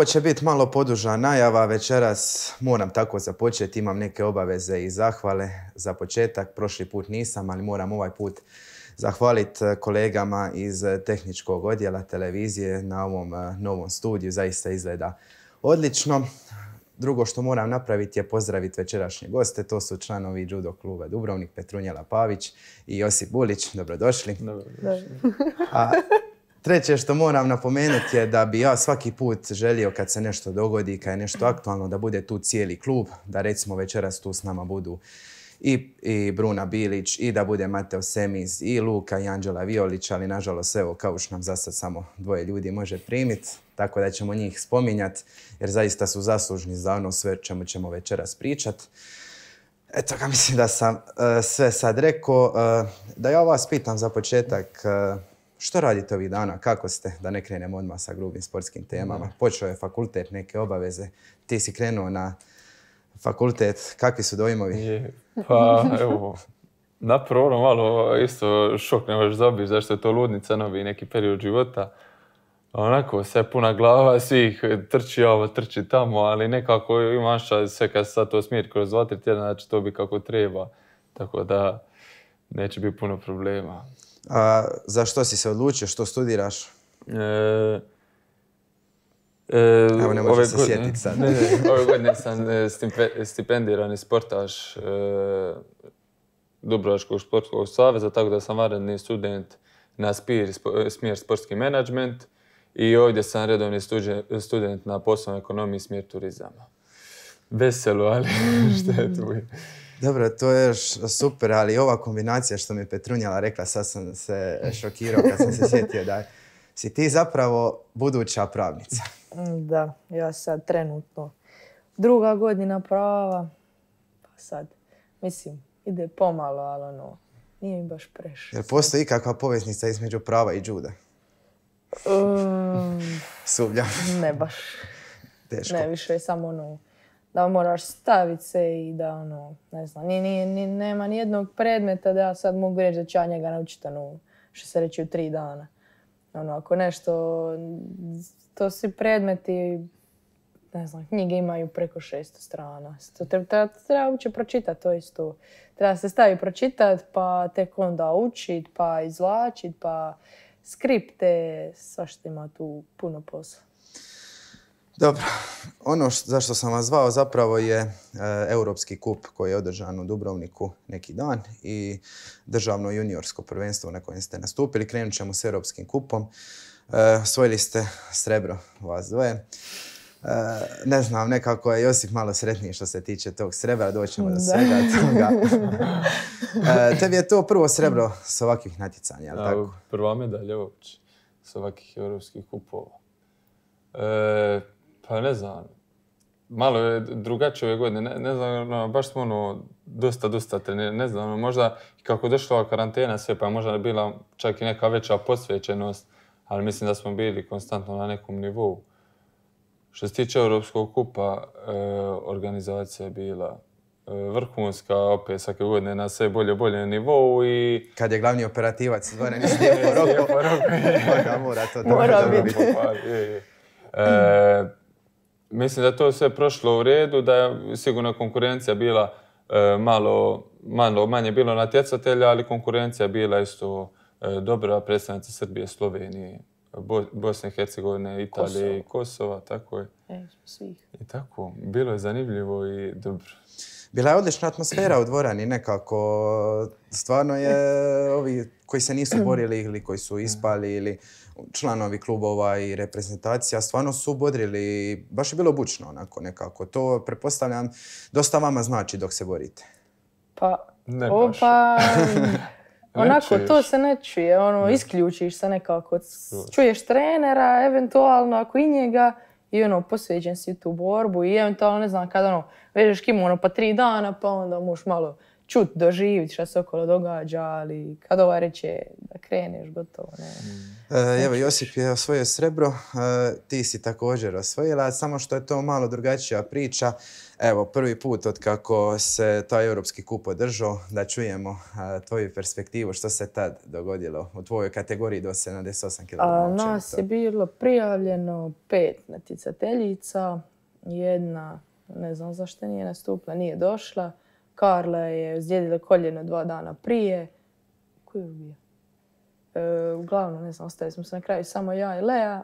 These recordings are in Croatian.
ovo će biti malo poduža najava večeras. Moram tako započeti, imam neke obaveze i zahvale za početak. Prošli put nisam, ali moram ovaj put zahvaliti eh, kolegama iz eh, tehničkog odjela televizije na ovom eh, novom studiju. Zaista izgleda odlično. Drugo što moram napraviti je pozdraviti večerašnje goste. To su članovi judo kluba Dubrovnik, Petrunjela Pavić i Josip Bulić. Dobrodošli. Dobrodošli. A, Treće što moram napomenuti je da bi ja svaki put želio kad se nešto dogodi, kad je nešto aktualno, da bude tu cijeli klub, da recimo večeras tu s nama budu i, Bruna Bilić, i da bude Mateo Semiz, i Luka i Anđela Violić, ali nažalost evo kao što nam za sad samo dvoje ljudi može primiti, tako da ćemo njih spominjati, jer zaista su zaslužni za ono sve čemu ćemo večeras pričati. Eto ga, mislim da sam e, sve sad rekao. E, da ja vas pitam za početak, e, što radite ovih dana? Kako ste? Da ne krenemo odmah sa grubim sportskim temama. Počeo je fakultet, neke obaveze. Ti si krenuo na fakultet. Kakvi su dojmovi? pa evo, na prvo malo isto šok ne možeš zabiš zašto je to ludnica novi neki period života. Onako, sve puna glava svih, trči ovo, trči tamo, ali nekako imaš sve kad sad to smiri kroz dva, tri tjedna, znači to bi kako treba. Tako da neće biti puno problema. A, za što si se odlučio, što studiraš? E, e, Evo ne možeš se sjetiti sad. ove godine sam e, stipendirani sportaš e, Dubrovačkog sportskog saveza, tako da sam vanredni student na smjer sportski menadžment i ovdje sam redovni student, student na poslovnoj ekonomiji smjer turizama. Veselo, ali što je tu? Mm. Dobro, to je super, ali ova kombinacija što mi je Petrunjala rekla, sad sam se šokirao kad sam se sjetio da si ti zapravo buduća pravnica. Da, ja sad trenutno druga godina prava, pa sad, mislim, ide pomalo, ali ono, nije mi baš preš. Jer postoji ikakva poveznica između prava i džuda? Um, Ne baš. Teško. Ne, više je samo ono, da moraš staviti se i da ono, ne znam, ni, ni, ni, nema nijednog predmeta da ja sad mogu reći da ću ja njega naučiti ono, što se reći u tri dana. Ono, ako nešto, to svi predmeti, ne znam, knjige imaju preko 600 strana. To treba, treba, treba uopće pročitati, to isto. Treba se staviti pročitati, pa tek onda učit, pa izvlačit, pa skripte, svašta ima tu puno posla. Dobro, ono za što sam vas zvao zapravo je e, Europski kup koji je održan u Dubrovniku neki dan i državno juniorsko prvenstvo na kojem ste nastupili. Krenut ćemo s Europskim kupom. E, osvojili ste srebro vas dvoje. E, ne znam, nekako je Josip malo sretniji što se tiče tog srebra, doćemo do svega toga. E, tebi je to prvo srebro s ovakvih natjecanja, ali tako? Prva medalja uopće s ovakvih europskih kupova. Pa ne znam, malo je drugačije ove godine, ne, znam, ono, baš smo ono, dosta, dosta trenirali, ne znam, ono, možda kako je došla karantena sve, pa je možda bila čak i neka veća posvećenost, ali mislim da smo bili konstantno na nekom nivou. Što se tiče Europskog kupa, e, organizacija je bila e, vrhunska, opet svake godine na sve bolje bolje nivou i... Kad je glavni operativac mora to pa, e, Mislim da je to sve prošlo u redu, da je sigurno konkurencija bila e, malo, manje bilo natjecatelja, ali konkurencija bila isto e, dobra, predstavnici Srbije, Slovenije, Bosne i Hercegovine, Italije i Kosova, tako je. E, svih. I tako, bilo je zanimljivo i dobro. Bila je odlična atmosfera u dvorani nekako. Stvarno je ovi koji se nisu borili ili koji su mm. ispali ili članovi klubova i reprezentacija stvarno su bodrili, baš je bilo bučno onako nekako. To pretpostavljam dosta vama znači dok se borite. Pa, Opa, onako to se ne čuje, ono isključiš se nekako. Čuješ trenera, eventualno ako i njega i ono posveđen si tu borbu i eventualno ne znam kada ono vežeš kimono pa tri dana pa onda možeš malo čut, doživit što se okolo događa, ali kad ova reče da kreneš, gotovo ne. Mm. E, evo, Josip je osvojio srebro, e, ti si također osvojila, samo što je to malo drugačija priča. Evo, prvi put od kako se taj europski kup održao, da čujemo e, tvoju perspektivu, što se tad dogodilo u tvojoj kategoriji do 78 kg. U nas je bilo prijavljeno pet natjecateljica, jedna ne znam zašto nije nastupila, nije došla. Karla je ozlijedila koljeno dva dana prije. Ko je bio? E, uglavnom, ne znam, ostali smo se na kraju samo ja i Lea.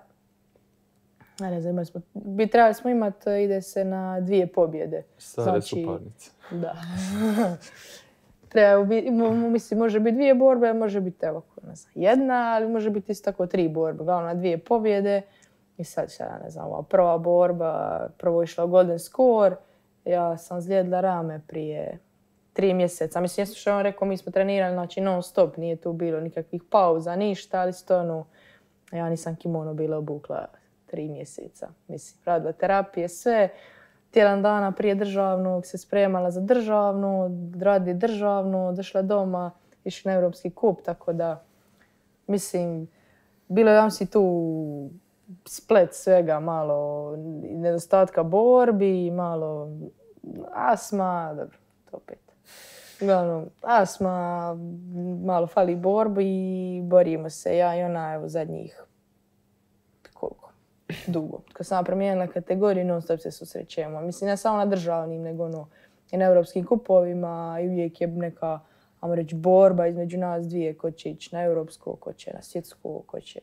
ne znam, smo, bi trebali smo imati, e, ide se na dvije pobjede. Stare znači, Da. treba mislim, može biti dvije borbe, može biti evo, ne znam, jedna, ali može biti isto tako tri borbe. Uglavnom, na dvije pobjede. I sad će, ne znam, ova prva borba, prvo išla u golden score. Ja sam zlijedila rame prije tri mjeseca. Mislim, jesu što je on rekao, mi smo trenirali, znači non stop, nije tu bilo nikakvih pauza, ništa, ali stonu ono, ja nisam kimono bila obukla tri mjeseca. Mislim, radila terapije, sve. Tjedan dana prije državnog se spremala za državnu, radi državnu, došla doma, išla na europski kup, tako da, mislim, bilo je, si tu splet svega, malo nedostatka borbi, malo asma, dobro, to opet Uglavnom, Asma, malo fali borbi i borimo se. Ja i ona, evo, zadnjih koliko? Dugo. Kad sam promijenila kategoriju, non stop se susrećemo. Mislim, ne samo na državnim, nego ono, i na europskim kupovima i uvijek je neka, ajmo reći, borba između nas dvije ko će ići na europsko, ko će na svjetsko, ko će...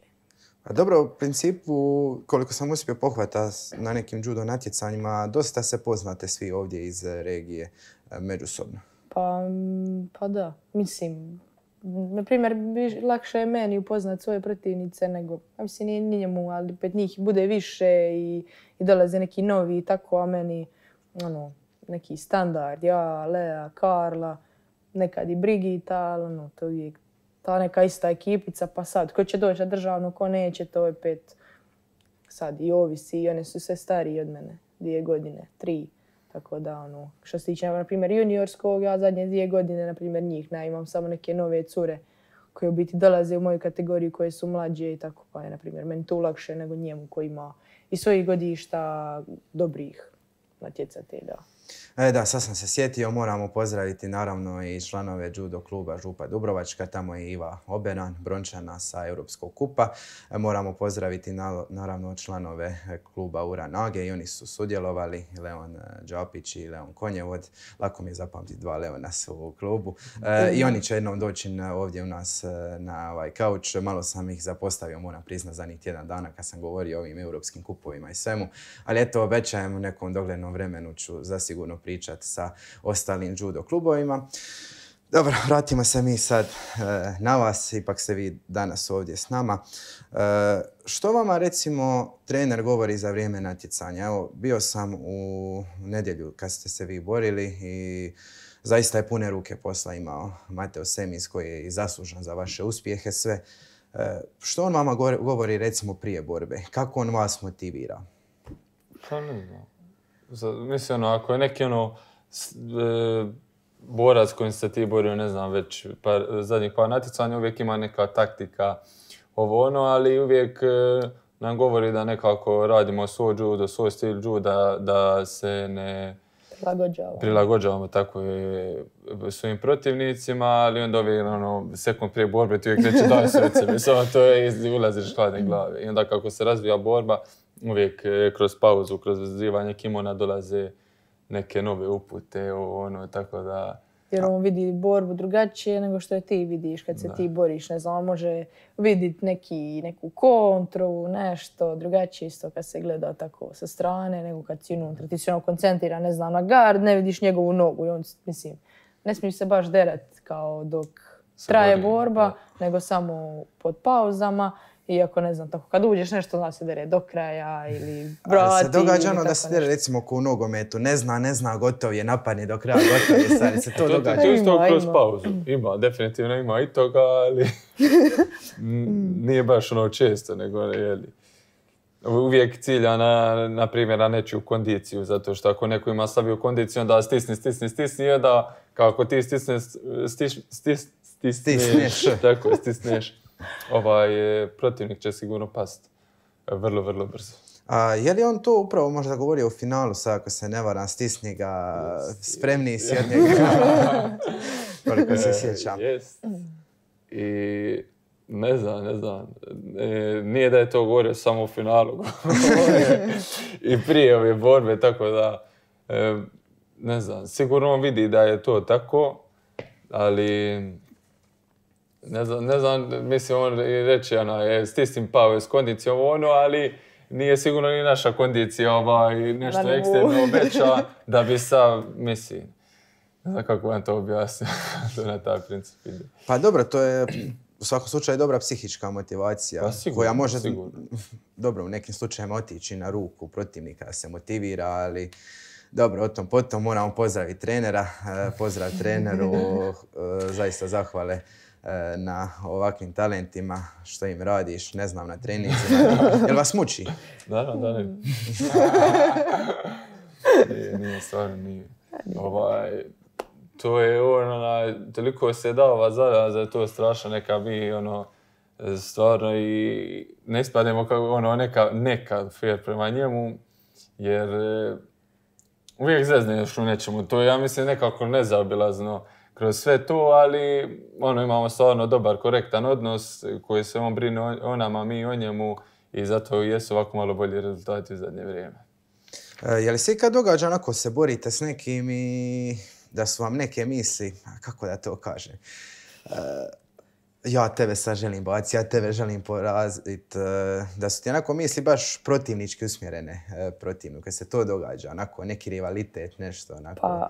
A dobro, u principu, koliko sam uspio pohvata na nekim judo natjecanjima, dosta se poznate svi ovdje iz regije e, međusobno. Pa, mm, pa, da, mislim, na primjer, lakše je meni upoznat svoje protivnice nego, ja mislim, nije, ni njemu, ali pet njih bude više i, dolaze neki novi i tako, a meni, ono, neki standard, ja, Lea, Karla, nekad i Brigita, ali ono, to je ta neka ista ekipica, pa sad, ko će doći na državno ko neće, to je pet, sad i ovisi, i one su sve stariji od mene, dvije godine, tri. Tako da, ono, što se tiče, na primjer, juniorskog, ja zadnje dvije godine, na primjer, njih ne, imam samo neke nove cure koje u biti dolaze u moju kategoriju koje su mlađe i tako pa je, na primjer, meni to lakše nego njemu koji ima i svojih godišta dobrih natjecatelja. E da, sad sam se sjetio, moramo pozdraviti naravno i članove judo kluba Župa Dubrovačka, tamo je Iva Oberan, brončana sa Europskog kupa. E, moramo pozdraviti naravno članove e, kluba Uranage i oni su sudjelovali, Leon e, Đapić i Leon Konjevod. Lako mi je zapamtiti dva Leona su u klubu. I oni će jednom doći ovdje u nas na ovaj kauč. Malo sam ih zapostavio, moram priznat, zadnjih tjedan dana kad sam govorio o ovim europskim kupovima i svemu. Ali eto, obećajem u nekom doglednom vremenu ću zasigurno sigurno pričati sa ostalim judo klubovima. Dobro, vratimo se mi sad e, na vas, ipak ste vi danas ovdje s nama. E, što vama recimo trener govori za vrijeme natjecanja? Evo, bio sam u nedjelju kad ste se vi borili i zaista je pune ruke posla imao Mateo Semis koji je i zaslužan za vaše uspjehe sve. E, što on vama govori recimo prije borbe? Kako on vas motivira? Pa ne znam. Mislim, ono, ako je neki ono, s, e, borac kojim se ti borio, ne znam, već par, zadnjih par natjecanja, uvijek ima neka taktika, ovo ono, ali uvijek e, nam govori da nekako radimo svoj judo, svoj stil da, da se ne prilagođavamo. Prilagođavamo tako i svojim protivnicima, ali onda ovi ono, sekund prije borbe ti uvijek neće daj srce, samo to je ulaziš hladne glave. I onda kako se razvija borba, uvijek e, kroz pauzu, kroz zivanje kimona dolaze neke nove upute, ono, tako da jer on vidi borbu drugačije nego što je ti vidiš kad se ti boriš. Ne znam, on može vidit neki, neku kontru, nešto drugačije isto kad se gleda tako sa strane nego kad si unutra. Ti si ono koncentrira ne znam, na gard, ne vidiš njegovu nogu i on, mislim, ne smiješ se baš derat kao dok traje borba, nego samo pod pauzama iako ne znam, tako kad uđeš nešto zna se dere do kraja ili vrati. Ali se događa ono da se dere recimo ko u nogometu, ne zna, ne zna, gotov je, napadni do kraja, gotov je, sad se to, događa. To je kroz pauzu, ima, definitivno ima i toga, ali nije baš ono često, nego ono, je li uvijek cilja na, na primjer, na nečiju kondiciju, zato što ako neko ima slabiju kondiciju, onda stisni, stisni, stisni, onda kako ti stisneš, stisneš, stisneš, tako, stisneš ovaj e, protivnik će sigurno pasti e, vrlo, vrlo brzo. A, je li on to upravo možda govori o finalu, sad ako se ne varam, stisni ga, yes. spremni s Koliko se e, sjećam. Yes. I ne znam, ne znam. nije da je to govorio samo u finalu. I prije ove borbe, tako da... ne znam, sigurno vidi da je to tako, ali ne znam, ne znam, mislim on reći, ono, e, je stisnim pao s kondicijom ono, ali nije sigurno ni naša kondicija ovaj, nešto eksterno da bi sa, mislim, ne znam kako vam to objasnio, to na taj princip ide. Pa dobro, to je u svakom slučaju dobra psihička motivacija pa koja može, dobro, u nekim slučajevima otići na ruku protivnika se motivira, ali dobro, o tom potom moramo pozdraviti trenera, e, pozdrav treneru, e, zaista zahvale. Eh, na ovakvim talentima, što im radiš, ne znam, na trenicima. Jel vas muči? Da, da, ne. Mm. nije, nije, stvarno nije. Ovaj, to je ono, toliko se dava zada za to je strašno neka bi, ono, stvarno i ne spademo kao ono, neka, neka fair prema njemu, jer eh, uvijek zezne još u nečemu. To je, ja mislim, nekako nezaobilazno kroz sve to, ali ono, imamo stvarno dobar, korektan odnos koji se on brine o nama, mi o njemu i zato jesu ovako malo bolji rezultati u zadnje vrijeme. E, je li se ikad događa onako se borite s nekim i da su vam neke misli, kako da to kažem, e, ja tebe sad želim baciti, ja tebe želim poraziti, e, da su ti onako misli baš protivnički usmjerene e, protivnu, kad se to događa, onako neki rivalitet, nešto onako. Pa,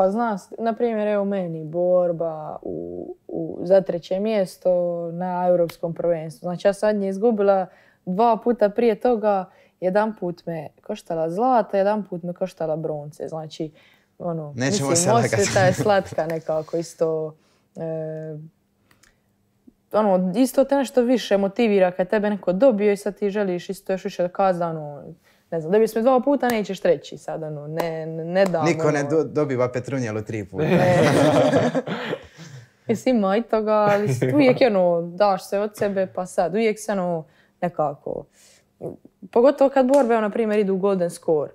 pa zna, na primjer, evo meni, borba u, u, za treće mjesto na europskom prvenstvu. Znači, ja sad nje izgubila dva puta prije toga, jedan put me koštala zlata, jedan put me koštala bronce. Znači, ono, Nećemo mislim, je slatka nekako, isto... E, ono, isto te nešto više motivira kad tebe neko dobio i sad ti želiš isto još više ono, ne znam, dobio sam dva puta, nećeš treći sad, ono, ne, ne damo. Niko ne ono. dobiva Petrunjelu tri puta. Mislim, ima i ali uvijek je ono, daš se od sebe, pa sad, uvijek se ono, nekako. Pogotovo kad borbe, na ono, primjer, idu u golden score.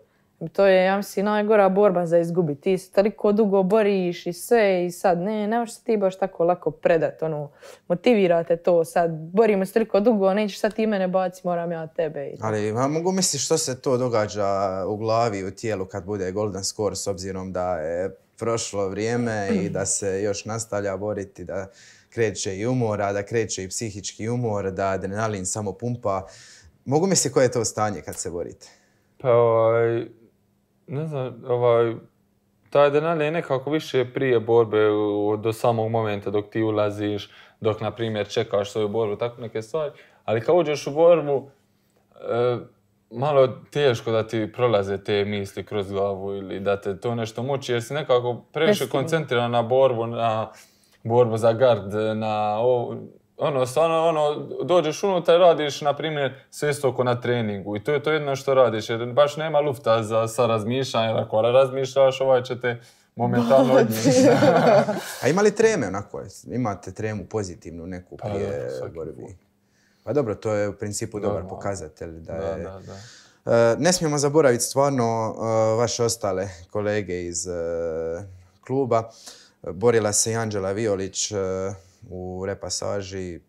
To je, ja mislim, najgora borba za izgubiti. Ti se toliko dugo boriš i sve i sad ne, ne možeš ti baš tako lako predat. Ono, motivirate to sad, borimo se toliko dugo, nećeš sad ti mene baci, moram ja tebe. Ali mogu misliti što se to događa u glavi, u tijelu kad bude golden score s obzirom da je prošlo vrijeme i da se još nastavlja boriti, da kreće i umora, da kreće i psihički umor, da adrenalin samo pumpa. Mogu misliti koje je to stanje kad se borite? Pa ovaj, ne znam, ovaj, ta adrenalina je nekako više prije borbe do samog momenta dok ti ulaziš, dok na primjer čekaš svoju borbu, tako neke stvari. Ali kad uđeš u borbu, e, malo teško da ti prolaze te misli kroz glavu ili da te to nešto muči jer si nekako previše koncentriran na borbu, na borbu za gard, na ovo, ono, stvarno, ono, dođeš unutra, radiš, na primjer, sve oko na treningu i to je to jedno što radiš, jer baš nema lufta za, sa jer ako razmišljaš, ovaj će te momentalno A ima li treme, onako, imate tremu pozitivnu neku pa prije borbi? Pa dobro, to je u principu dobar pokazatelj da, je... Da, da. Eh, ne smijemo zaboraviti stvarno eh, vaše ostale kolege iz eh, kluba. Borila se i Anđela Violić u repasaži, e,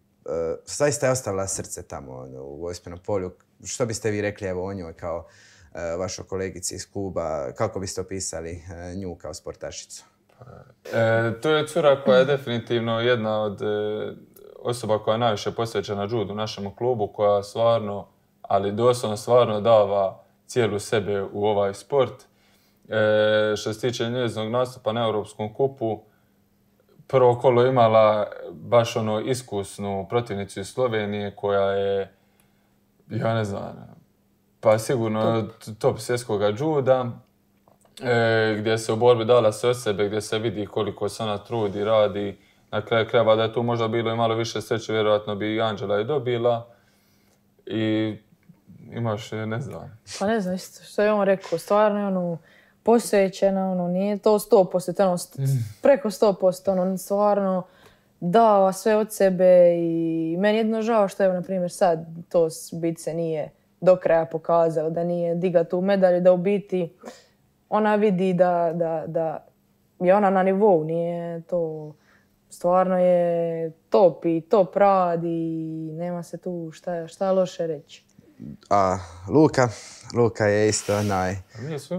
zaista je ostavila srce tamo ono, u Vojspenom polju. Što biste vi rekli o njoj kao e, vašoj kolegici iz kluba? Kako biste opisali e, nju kao sportašicu? to je cura koja je definitivno jedna od osoba koja je najviše posvećena judu u našem klubu, koja stvarno, ali doslovno stvarno dava cijelu sebe u ovaj sport. što se tiče njezinog nastupa na Europskom kupu, prvo kolo imala baš ono iskusnu protivnicu iz Slovenije koja je, ja ne znam, pa sigurno top, top svjetskog džuda, e, gdje se u borbi dala sve od sebe, gdje se vidi koliko se ona trudi, radi. Na kraju krajeva da je tu možda bilo i malo više sreće, vjerojatno bi i Anđela i dobila. I imaš, ne znam. Pa ne znam, što je on rekao, stvarno je ono posvećena, ono, nije to 100%, to ono, st- mm. preko 100%, ono, stvarno dava sve od sebe i meni jedno žao što je, na primjer, sad to bit se nije do kraja pokazao, da nije diga tu medalju, da u biti ona vidi da, da, da je ona na nivou, nije to... Stvarno je top i top radi i nema se tu šta, šta loše reći a Luka, Luka je isto naj...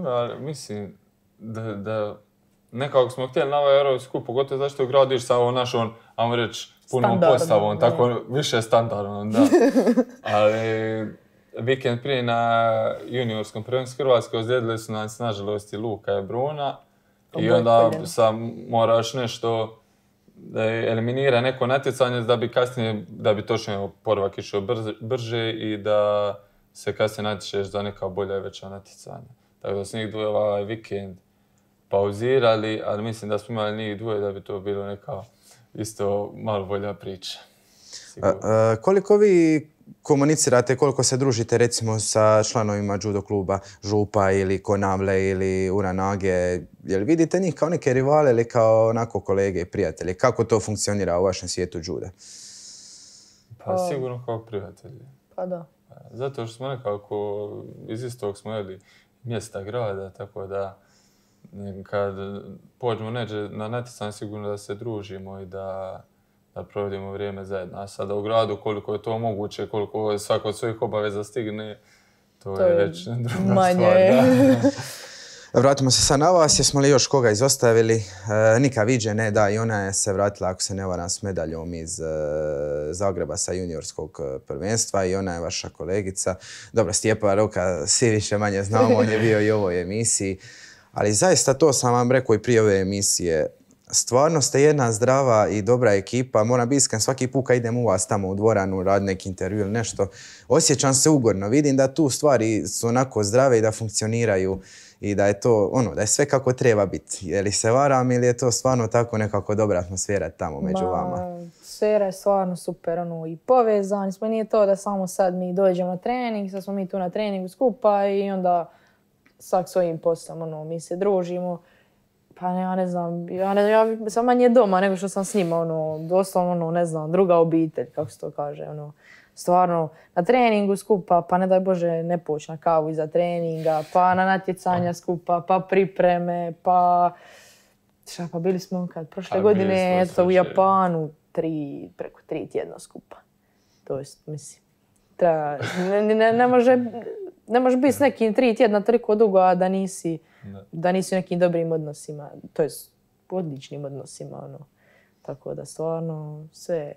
ali mislim da, da nekako smo htjeli na ovaj Europsku, pogotovo zašto gradiš sa ovom našom, ajmo reći, punom postavom, tako više standardno, da. ali vikend prije na juniorskom prvenstvu Hrvatske ozlijedili su nas, nažalost, i Luka i Bruna. I onda sam, moraš nešto da eliminira neko natjecanje da bi kasnije, da bi točno oporavak išao brže, brže i da se kasnije natječeš za neka bolja i veća natjecanja. Tako da su njih dvoje ovaj vikend pauzirali, ali mislim da smo imali njih dvoje da bi to bilo neka isto malo bolja priča. A, koliko vi komunicirate, koliko se družite recimo sa članovima judo kluba Župa ili Konavle ili Uranage, jel vidite njih kao neke rivale ili kao onako kolege i prijatelje? Kako to funkcionira u vašem svijetu juda? Pa, pa sigurno kao prijatelji. Pa da. Zato što smo nekako iz istog smo jeli mjesta grada, tako da kad pođemo neđe na natjecanje sigurno da se družimo i da da provodimo vrijeme zajedno. A sada u gradu koliko je to moguće, koliko svako od svojih obaveza stigne, to, je već druga manje. stvar. Vratimo se sad na vas, jesmo li još koga izostavili? E, Nika Viđe, ne, da, i ona je se vratila, ako se ne varam, s medaljom iz e, Zagreba sa juniorskog e, prvenstva i ona je vaša kolegica. Dobro, Stjepa Roka, svi više manje znamo, on je bio i ovoj emisiji. Ali zaista to sam vam rekao i prije ove emisije stvarno ste jedna zdrava i dobra ekipa. Moram biti svaki put kad idem u vas tamo u dvoranu rad neki intervju ili nešto, osjećam se ugodno. Vidim da tu stvari su onako zdrave i da funkcioniraju i da je to, ono, da je sve kako treba biti. Je li se varam ili je to stvarno tako nekako dobra atmosfera tamo među Ma, vama? Sfera je stvarno super, ono, i povezani smo. Nije to da samo sad mi dođemo na trening, sad smo mi tu na treningu skupa i onda svak svojim poslom, ono, mi se družimo. Pa ne, ja ne znam, ja, sam manje doma nego što sam s njima, ono, doslovno, ono, ne znam, druga obitelj, kako se to kaže, ono, stvarno, na treningu skupa, pa ne daj Bože, ne poći na kavu iza treninga, pa na natjecanja skupa, pa pripreme, pa, šta, pa bili smo kad prošle pa, godine, eto, u Japanu, tri, preko tri tjedna skupa. To jest, mislim, da, ne može, ne možeš biti s nekim tri tjedna toliko dugo, a da nisi, u nekim dobrim odnosima, to je odličnim odnosima, ono. Tako da stvarno sve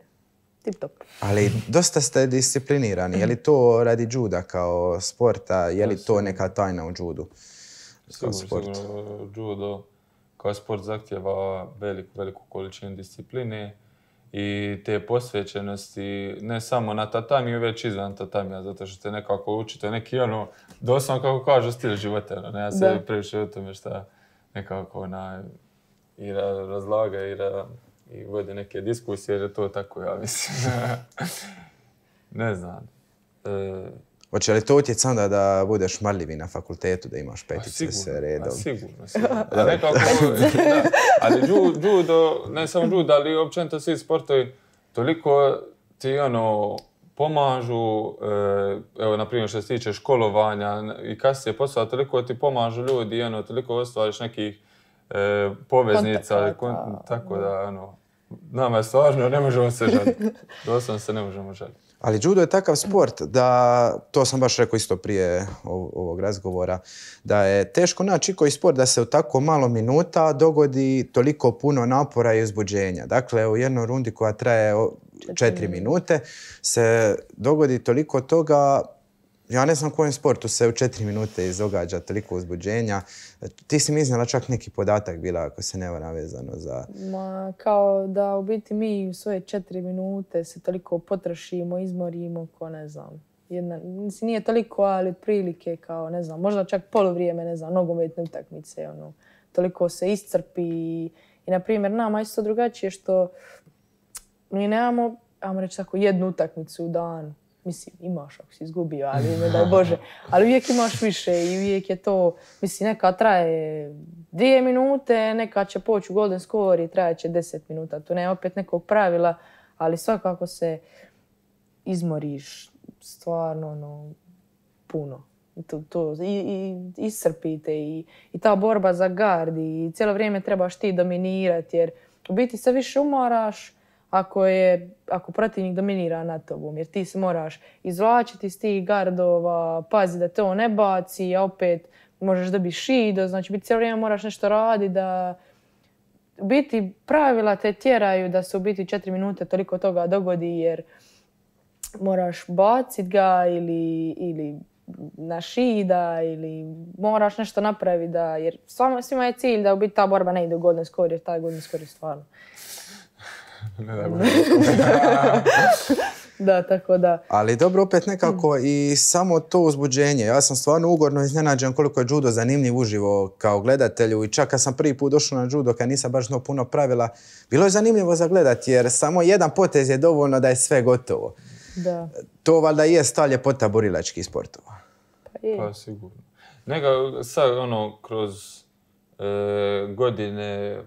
tip top. Ali dosta ste disciplinirani, je li to radi juda kao sporta, je li pa, to neka tajna u judu? Kao sport? Sigurno, judo kao sport zahtjeva veliku, veliku količinu discipline i te posvećenosti, ne samo na tatamiju, već izvan tatamija, zato što te nekako učite, neki ono, doslovno kako kažu, stil života, ono, ne, ja se previše o tome šta nekako ona i razlaga i, vode neke diskusije, jer je to tako, ja mislim. ne znam. E, Hoće li to utjec onda da budeš marljivi na fakultetu, da imaš pa petice sve pa redom? sigurno, sigurno. Ali judo, ne samo judo, ali općenito svi sportovi toliko ti ono, pomažu, eh, evo na primjer što se tiče školovanja i kasnije posla, toliko ti pomažu ljudi, ono, toliko ostvariš nekih eh, poveznica, tako da ono, Nama je stvarno, ne možemo se žaliti. Doslovno se ne možemo žaliti. Ali judo je takav sport da, to sam baš rekao isto prije ovog razgovora, da je teško naći koji sport da se u tako malo minuta dogodi toliko puno napora i uzbuđenja. Dakle, u jednoj rundi koja traje četiri minute se dogodi toliko toga ja ne znam kojem sportu se u četiri minute izogađa toliko uzbuđenja. Ti si mi iznala čak neki podatak bila, ako se ne varam, vezano za... Ma, kao da u biti mi u svoje četiri minute se toliko potrošimo, izmorimo, ko ne znam. Jedna, mislim, nije toliko, ali prilike kao, ne znam, možda čak polovrijeme, ne znam, nogometne utakmice, ono, toliko se iscrpi i, i na primjer, nama isto drugačije što mi nemamo, ajmo reći jednu utakmicu u danu Mislim, imaš ako si izgubio, ali ne daj Bože. Ali uvijek imaš više i uvijek je to, mislim, neka traje dvije minute, neka će poći u golden score i traje će deset minuta. Tu nema opet nekog pravila, ali svakako se izmoriš stvarno ono, puno. To, to, i, i, iscrpite i, i ta borba za gardi, i cijelo vrijeme trebaš ti dominirati jer u biti se više umoraš ako, je, ako protivnik dominira na tobom. Jer ti se moraš izvlačiti iz tih gardova, pazi da to ne baci, a opet možeš dobiti šido, znači biti cijelo vrijeme moraš nešto raditi da u biti pravila te tjeraju da se u biti četiri minute toliko toga dogodi jer moraš bacit ga ili, ili na šida ili moraš nešto napraviti da, jer svima je cilj da u biti ta borba ne ide u golden score jer taj golden score stvarno ne da, tako da. Ali dobro, opet nekako mm. i samo to uzbuđenje. Ja sam stvarno ugorno iznenađen koliko je judo zanimljiv uživo kao gledatelju i čak kad sam prvi put došao na judo, kad nisam baš znao puno pravila, bilo je zanimljivo za gledati jer samo jedan potez je dovoljno da je sve gotovo. Da. To valjda je ta ljepota borilačkih sportova. Pa je. Pa sigurno. Nega sad ono kroz e, godine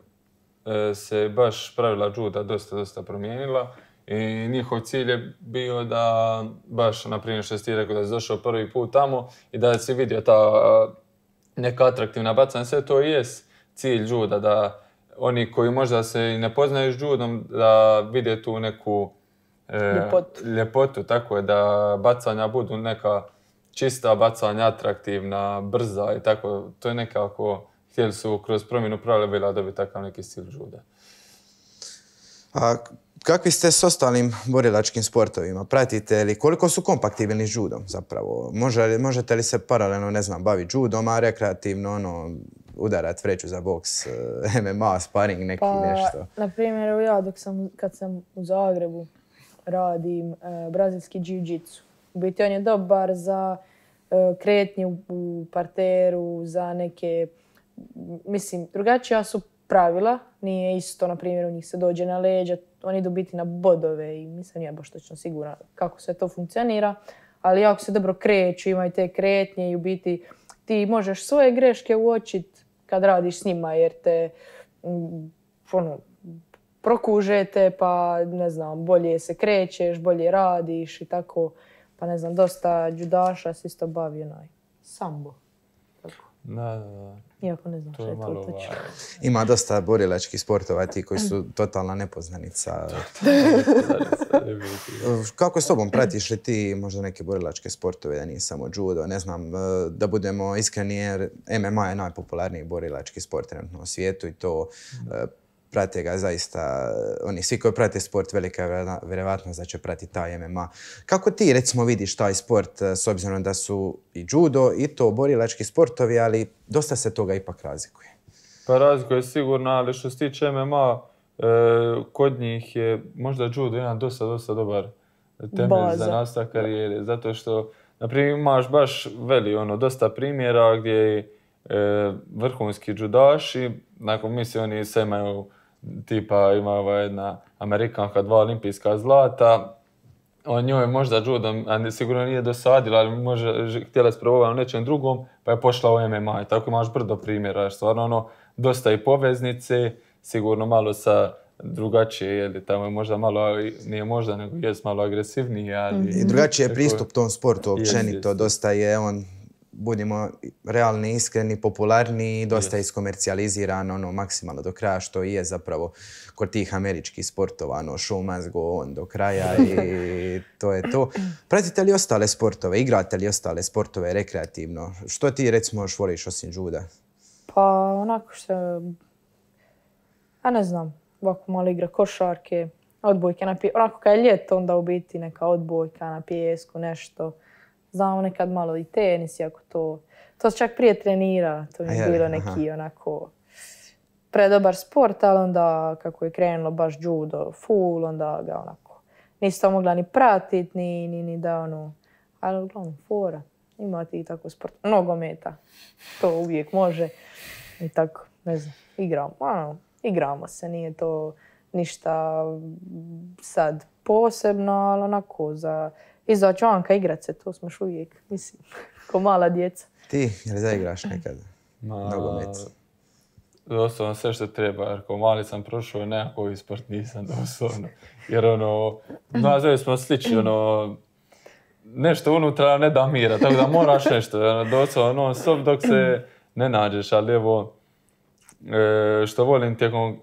E, se baš pravila džuda dosta, dosta promijenila i njihov cilj je bio da baš, na primjer što si ti rekao, da si došao prvi put tamo i da si vidio ta e, neka atraktivna bacanja, sve to i jest cilj džuda, da oni koji možda se i ne poznaju s džudom, da vide tu neku e, ljepotu. ljepotu, tako je, da bacanja budu neka čista bacanja, atraktivna, brza i tako, to je nekako htjeli su kroz promjenu pravila da bi takav neki stil žude. A kakvi ste s ostalim borilačkim sportovima? Pratite li koliko su kompaktibilni judom zapravo? Može, možete li se paralelno, ne znam, baviti judom, a rekreativno ono, udarat vreću za boks, eh, MMA, sparing, neki pa, Na primjer, ja dok sam, kad sam u Zagrebu radim eh, brazilski jiu-jitsu. U biti on je dobar za eh, kretnje u parteru, za neke mislim, drugačija su pravila. Nije isto, na primjer, u njih se dođe na leđa, oni idu biti na bodove i nisam ja baš točno sigura kako se to funkcionira. Ali jako se dobro kreću, imaju te kretnje i u biti ti možeš svoje greške uočit kad radiš s njima jer te mm, ono, prokužete pa ne znam, bolje se krećeš, bolje radiš i tako. Pa ne znam, dosta džudaša se isto bavi onaj sambo. Tako. Da, da, da ne znam to ovaj- Ima dosta borilačkih sportova ti koji su totalna nepoznanica. Kako s tobom pratiš li ti možda neke borilačke sportove da nije samo judo? Ne znam, e, da budemo iskreni jer MMA je najpopularniji borilački sport trenutno u svijetu i to e, prate ga zaista, oni svi koji prate sport, velika je vjerovatnost da će prati taj MMA. Kako ti recimo vidiš taj sport eh, s obzirom da su i judo i to borilački sportovi, ali dosta se toga ipak razlikuje? Pa razlikuje sigurno, ali što se tiče MMA, eh, kod njih je možda judo jedan dosta, dosta dobar temelj za nastavak karijere, zato što na primjer, imaš baš veli, ono, dosta primjera gdje eh, vrhunski judaši, nakon mislim oni sve imaju tipa ima ova jedna Amerikanka dva olimpijska zlata, on njoj možda judo, a sigurno nije dosadila, ali može, htjela se probavati nečem drugom, pa je pošla u MMA. I tako imaš brdo primjera, stvarno ono, dosta i poveznice, sigurno malo sa drugačije, je tamo je možda malo, nije možda, nego je malo agresivniji, ali... Mhm. I drugačiji je pristup tom sportu općenito, dosta je on budimo realni, iskreni, popularni i dosta yes. iskomercijaliziran ono maksimalno do kraja što i je zapravo kod tih američkih sportova ono show go on do kraja i to je to. Pratite li ostale sportove, igrate li ostale sportove rekreativno? Što ti recimo još voliš osim džuda? Pa onako što... Ja ne znam, ovako malo igra košarke, odbojke na pijesku. Onako kad je ljeto onda u biti neka odbojka na pijesku, nešto znamo nekad malo i tenis, iako to... To se čak prije trenira, to mi je bilo neki onako predobar sport, ali onda kako je krenulo baš judo full, onda ga onako nisi to mogla ni pratit, ni, ni, ni da ono, ali uglavnom fora. Ima ti tako sport, nogometa, to uvijek može i tako, ne znam, igramo, ono, igramo se, nije to ništa sad posebno, ali onako za izaći vanka igrat se, to smo još uvijek, mislim, ko mala djeca. Ti, jel zaigraš igraš nekad? Nogomet. Doslovno sve što treba, jer ko mali sam prošao i nekako i sport nisam doslovno. Jer ono, nazvali smo slični, ono, nešto unutra ne da mira, tako da moraš nešto, ono, doslovno ono, stop dok se ne nađeš, ali evo, e, što volim tijekom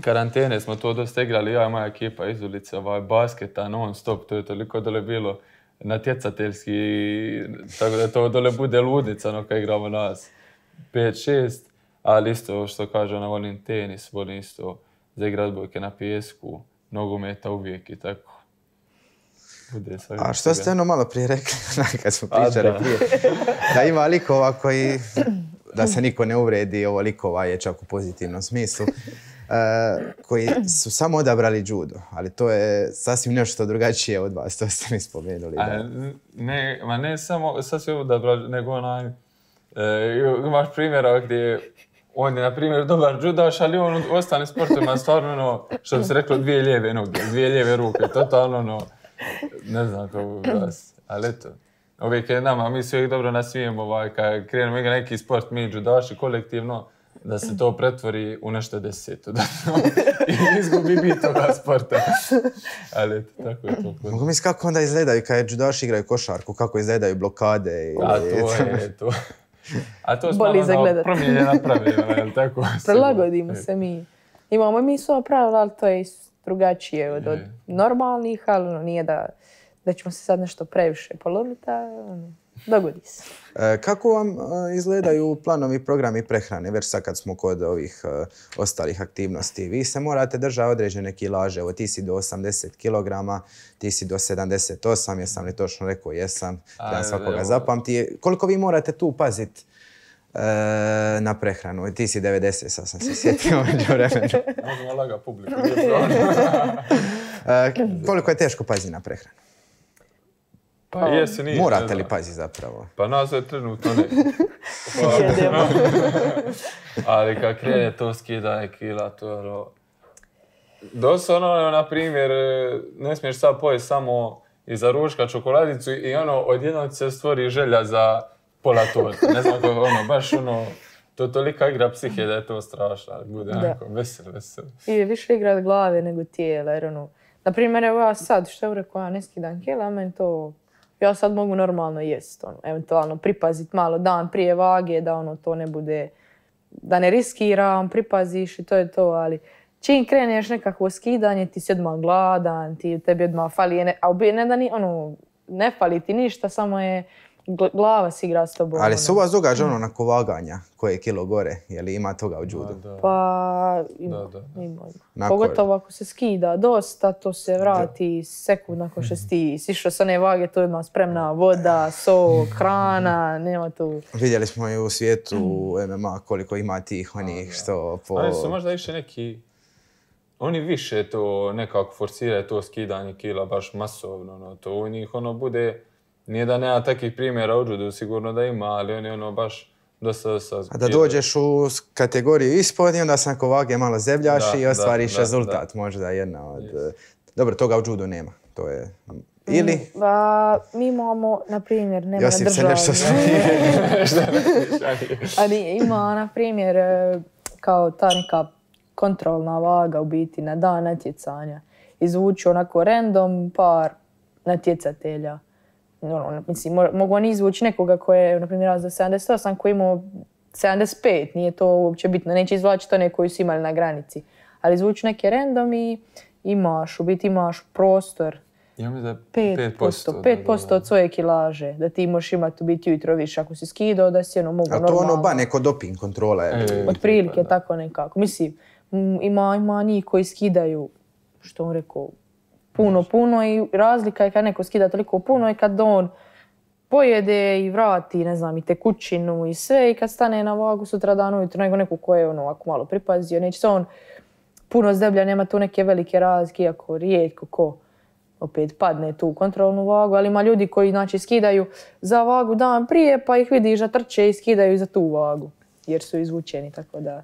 karantene smo to dosta igrali, ja i moja ekipa iz ulice, ovaj, basketa non stop, to je toliko dole bilo natjecateljski, tako da to dole bude ludnica ono kad igramo nas 5-6, ali isto što kaže ona, volim tenis, volim isto za igrat bojke na pijesku, nogometa uvijek i tako. A što ste ono malo prije rekli, kad smo pričali da. prije, da ima likova koji, da se niko ne uvredi, ovo likova je čak u pozitivnom smislu, Eh, koji su samo odabrali judo, ali to je sasvim nešto drugačije od vas, to ste mi spomenuli. A, ne, ma ne samo sasvim odabrali, nego onaj, e, imaš primjera gdje on je, na primjer, dobar judaš, ali on u ostalim sportima stvarno, ono, što bi se reklo, dvije lijeve noge, dvije lijeve ruke, totalno, ono, ne znam kako vas, ali eto. Uvijek je nama, mi se uvijek dobro nasvijemo, ovaj, kad krenemo neki sport, mi judaši kolektivno, da se to pretvori u nešto deseto. I izgubi bit toga sporta. Ali eto, tako je to. Mogu misli kako onda izgledaju kada judaši igraju košarku, kako izgledaju blokade. I... A to je to. A to smo ono promijenjena napravljeno, jel tako? Prilagodimo se mi. Imamo mi svoje pravila, ali to je drugačije od, normalnih, ali ono, nije da, da ćemo se sad nešto previše polomiti dogodi e, Kako vam e, izgledaju planovi, programi prehrane, već sad kad smo kod ovih e, ostalih aktivnosti? Vi se morate držati određene kilaže, evo ti si do 80 kg, ti si do 78, jesam li točno rekao, jesam, da svakoga zapamti. Koliko vi morate tu paziti? na prehranu. Ti si 90, sad sam se sjetio koliko je teško paziti na prehranu? Pa, pa jesi, Morate li pazi zapravo? Pa nas je trenutno ne. Pa, ali kak je to skidanje kila, to je ono... ono na primjer, e, ne smiješ sad pojesti samo iza ruška čokoladicu i ono, odjedno se stvori želja za pola Ne znam kako, ono, baš ono, to je tolika igra psihe da je to strašno, ali bude onako vesel, vesel. I više igra glave nego tijela, jer ono, na primjer, evo ja sad, što je rekao, ja ne skidam kila, meni to ja sad mogu normalno jesti, ono, eventualno pripazit malo dan prije vage, da ono to ne bude, da ne riskiram, pripaziš i to je to, ali čim kreneš nekako skidanje, ti si odmah gladan, ti tebi odmah fali, a ne da ni, ono, ne fali ti ništa, samo je, glava si igra s tobom. Ali se u vas događa ono onako vaganja koje je kilo gore, je li ima toga u judu? Pa ima, Pogotovo ako se skida dosta, to se vrati sekund nakon što ti sišao sa one vage, to ima spremna voda, so hrana, nema tu. Vidjeli smo i u svijetu MMA koliko ima tih onih što po... Ali su možda više neki oni više to nekako forsiraju to skidanje kila baš masovno, no, to u njih ono bude nije da nema takvih primjera u judu, sigurno da ima, ali on je ono baš dosta, dosta... A da dođeš u kategoriju ispod i onda se nakon vage malo zebljaš i ostvariš rezultat, možda jedna od... E, dobro, toga u judu nema, to je... Mm, ili? mi imamo, na primjer, nema Josip država. se nešto Ali ima, na primjer, e, kao ta neka kontrolna vaga u biti na dan natjecanja. Izvuču onako random par natjecatelja ono, ono, mislim, mogu oni izvući nekoga koji je, na primjer, raz do 78, koji imao 75, nije to uopće bitno, neće izvlačiti one koji su imali na granici. Ali izvući neke random i imaš, u biti imaš prostor ja da 5%, 5%, 5 od svoje kilaže, da ti možeš imati u biti ujutro više ako si skidao, da si ono mogu normalno. A to ono ba neko doping kontrola je. Od e, Otprilike tako nekako. Mislim, ima, ima njih koji skidaju, što on rekao, puno, puno i razlika je kad neko skida toliko puno i kad on pojede i vrati, ne znam, i tekućinu i sve i kad stane na vagu sutra dan ujutro nego neko ko je ono ovako malo pripazio, neće se on puno zdeblja, nema tu neke velike razlike, iako rijetko ko opet padne tu kontrolnu vagu, ali ima ljudi koji znači skidaju za vagu dan prije pa ih vidiš da trče i skidaju za tu vagu jer su izvučeni, tako da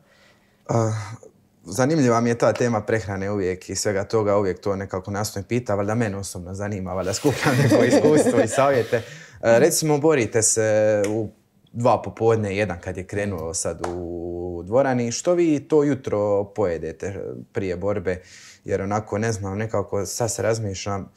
zanimljiva mi je ta tema prehrane uvijek i svega toga, uvijek to nekako nas pita, valjda mene osobno zanima, valjda skupljam neko iskustvo i savjete. E, recimo, borite se u dva popodne, jedan kad je krenuo sad u dvorani, što vi to jutro pojedete prije borbe, jer onako ne znam, nekako sad se razmišljam,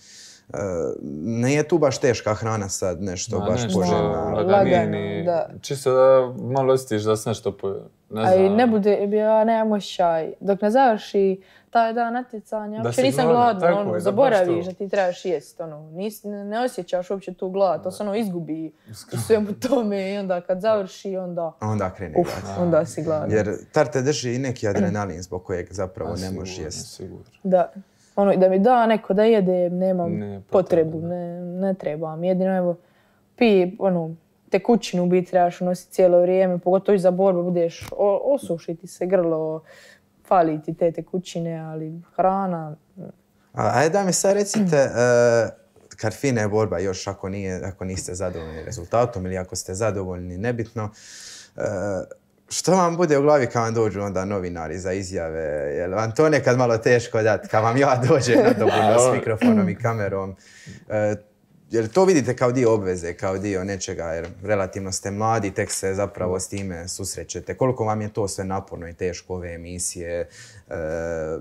ne je tu baš teška hrana sad, nešto baš poželjno? Lagano, da. Čisto da malo osjetiš da se nešto pojede ne A ne bude, ja nemam ošćaj. Dok ne završi taj dan natjecanja, da uopće nisam gladna, ono, zaboraviš da, ti trebaš jest, ono, nis, ne osjećaš uopće tu glad, to se ono izgubi u svemu tome i onda kad završi, onda... Onda krene uf, onda si gladan. Jer tar te drži i neki adrenalin zbog kojeg zapravo ne možeš jest. Sigurno. Da. Ono, da mi da neko da jede, nemam potrebu, ne, ne trebam. Jedino, evo, pije, ono, te kućinu biti trebaš nositi cijelo vrijeme, pogotovo i za borbu budeš osušiti se grlo, fali ti te kućine ali hrana... A, ajde da mi sad recite, eh, karfine je borba još, ako, nije, ako niste zadovoljni rezultatom ili ako ste zadovoljni, nebitno, eh, što vam bude u glavi kad vam dođu onda novinari za izjave? Jel vam to nekad malo teško dati kad vam ja dođem na dobu s mikrofonom i kamerom? Eh, jer to vidite kao dio obveze, kao dio nečega, jer relativno ste mladi, tek se zapravo s time susrećete. Koliko vam je to sve naporno i teško, ove emisije, e,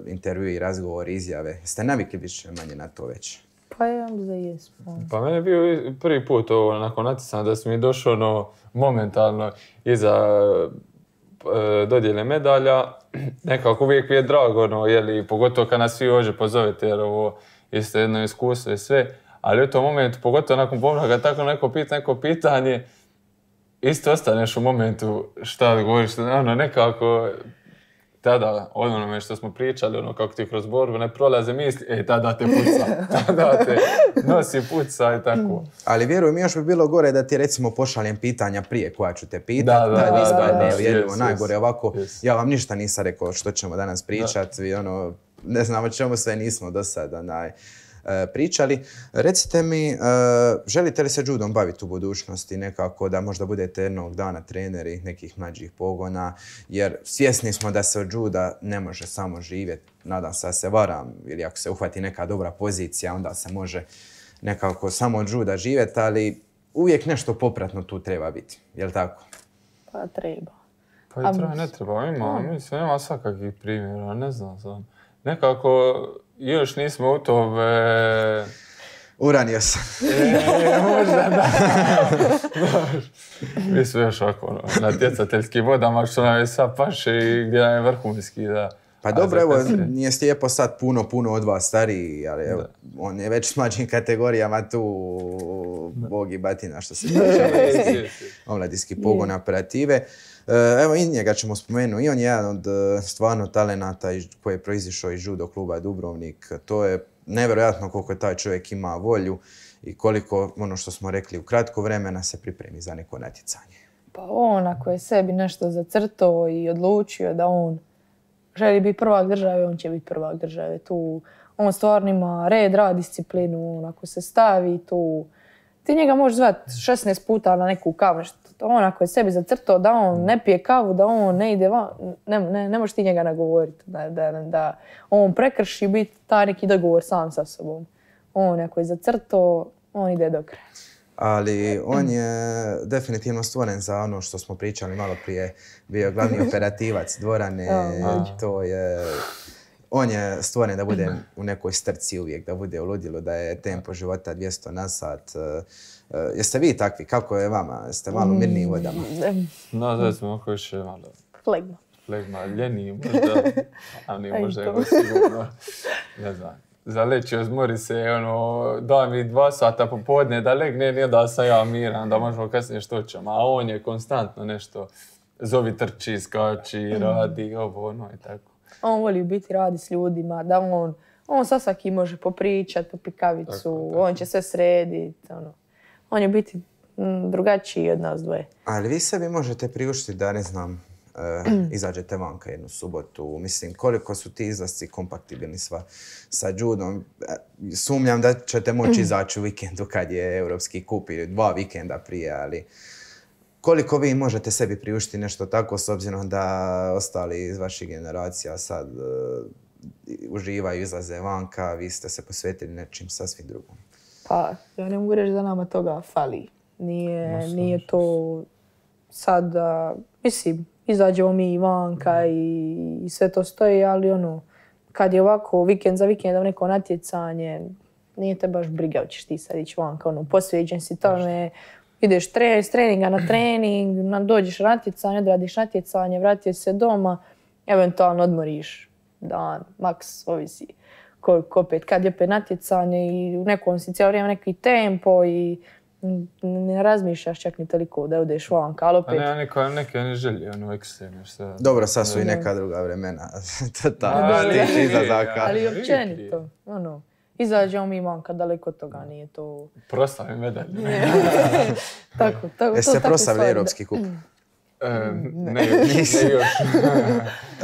intervjui, razgovori, izjave? Ste navikli više manje na to već? Pa ja da Pa mene je bio prvi put ovo, nakon natjecanja da sam mi došao ono momentalno iza e, dodjele medalja. Nekako uvijek mi je drago, ono, jeli, pogotovo kad nas svi ođe pozovete, jer ovo jeste jedno iskustvo i sve ali u tom momentu, pogotovo nakon pomraka, tako neko pita neko pitanje, isto ostaneš u momentu šta govoriš, ono nekako tada, ono, onome što smo pričali, ono kako ti kroz borbu ne prolaze misli, e, tada te puca, tada te nosi puca i tako. Ali vjerujem, još bi bilo gore da ti recimo pošaljem pitanja prije koja ću te pitati, da, da, najgore ovako, ja vam ništa nisam rekao što ćemo danas pričati, ono, ne znamo čemu sve nismo do sada, E, pričali. Recite mi, e, želite li se judom baviti u budućnosti nekako da možda budete jednog dana treneri nekih mlađih pogona, jer svjesni smo da se od juda ne može samo živjeti. Nadam se da se varam ili ako se uhvati neka dobra pozicija, onda se može nekako samo od juda živjeti, ali uvijek nešto popratno tu treba biti, jel tako? Pa treba. Pa i treba, ne treba, ima, mislim, ima svakakvih primjera, ne znam nekako još nismo u tome... Uranio sam. E, možda da. Mi smo još ovako ono, na djecateljskim vodama što nam je sad paše i gdje nam je vrhunski da... Pa dobro, evo, nije Stijepo sad puno, puno od vas stariji, ali evo, on je već s mlađim kategorijama tu, bog i batina što se tiče omladinski pogon operative. E, evo i njega ćemo spomenuti. I on je jedan od e, stvarno talenata koji je proizišao iz judo kluba Dubrovnik. To je nevjerojatno koliko je taj čovjek ima volju i koliko, ono što smo rekli, u kratko vremena se pripremi za neko natjecanje. Pa on ako je sebi nešto zacrtao i odlučio da on želi biti prvak države, on će biti prvak države. Tu on stvarno ima red, rad, disciplinu, on ako se stavi tu... Ti njega možeš zvati 16 puta na neku kavu, on ako je sebi zacrtao da on mm. ne pije kavu, da on ne ide van, ne, ne, možeš ti njega nagovoriti. Da, da, da on prekrši biti taj neki dogovor sam sa sobom. On ako je zacrtao, on ide do kraja. Ali on je definitivno stvoren za ono što smo pričali malo prije. Bio je glavni operativac dvorane. to je on je stvoren da bude u nekoj strci uvijek, da bude u ludilu, da je tempo života 200 na sat, Eh, jeste vi takvi? Kako je vama? Jeste malo mirniji u vodama? Mm, no, da smo još malo... Flegma. Flegma, ljeni možda, ali možda je sigurno. Ne znam. mori se, ono, da mi dva sata popodne da legne, ne da sam ja miran, da možemo kasnije što ćemo. A on je konstantno nešto zovi trči, skači, mm. radi, ovo, ono i tako. On voli biti radi s ljudima, da on, on sa može popričat, popikavicu, on će sve srediti, ono. On je biti mm, drugačiji od nas dvoje. Ali vi sebi možete priuštiti da ne znam, eh, izađete vanka jednu subotu. Mislim, koliko su ti izlasci kompatibilni sva, sa judom. Eh, sumnjam da ćete moći izaći u vikendu kad je europski kup ili dva vikenda prije, ali koliko vi možete sebi priuštiti nešto tako s obzirom da ostali iz vaših generacija sad eh, uživaju, izlaze vanka, vi ste se posvetili nečim sasvim drugom. Pa, ja ne mogu reći da nama toga fali. Nije, nije to sad, a, mislim, izađemo mi vanka mhm. i, i, sve to stoji, ali ono, kad je ovako vikend za vikendom neko natjecanje, nije te baš briga, hoćeš ti sad ići vanka, ono, posveđen si tome, ideš tre, s treninga na trening, dođeš natjecanje, odradiš natjecanje, vratiš se doma, eventualno odmoriš dan, maks, ovisi koliko opet kad je opet natjecanje i u nekom si cijelo vrijeme neki tempo i ne razmišljaš čak ni toliko da odeš vanka, ali opet... A ne, neka, neka ne želi, ono, ekstremno šta... Dobro, sad su i neka druga vremena, ta ta, za izazaka. Ali općenito, ono, izađemo mi vanka, daleko toga nije to... Proslavi medalje. tako, tako, e, to, se proslavi europski kup? ne, ne,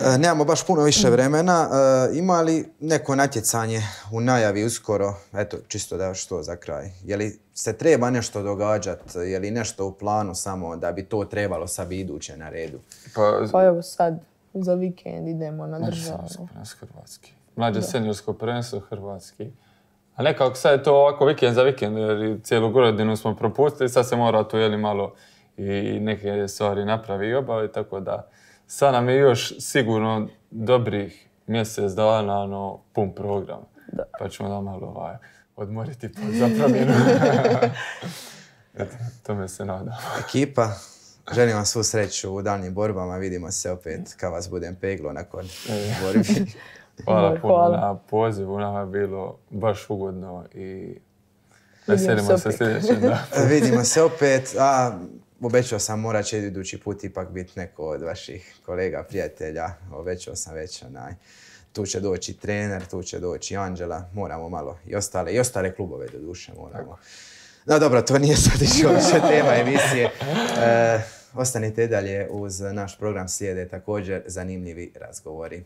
e, Nemamo baš puno više vremena. E, ima li neko natjecanje u najavi uskoro? Eto, čisto da još to za kraj. Je li se treba nešto događat? Je li nešto u planu samo da bi to trebalo sad iduće na redu? Pa, pa evo sad, za vikend idemo na državu. Mlađe seniorsko prvenstvo Hrvatski. A nekako sad je to ovako vikend za vikend, jer cijelu godinu smo propustili, sad se mora to jeli malo i neke stvari napravi i obavi, tako da sad nam je još sigurno dobrih mjesec na ono, pun program. Pa ćemo da malo ovaj, odmoriti pa za promjenu. to me se nada. Ekipa, želim vam svu sreću u daljnim borbama. Vidimo se opet kad vas budem peglo nakon e. borbi. Hvala puno na pozivu, nama je bilo baš ugodno i veselimo se sljedećem Vidimo se opet, a obećao sam morat će idući put ipak biti neko od vaših kolega, prijatelja. Obećao sam već onaj. Tu će doći trener, tu će doći Anđela. Moramo malo i ostale, i ostale klubove do duše moramo. No dobro, to nije sad više tema emisije. E, ostanite dalje uz naš program slijede također zanimljivi razgovori.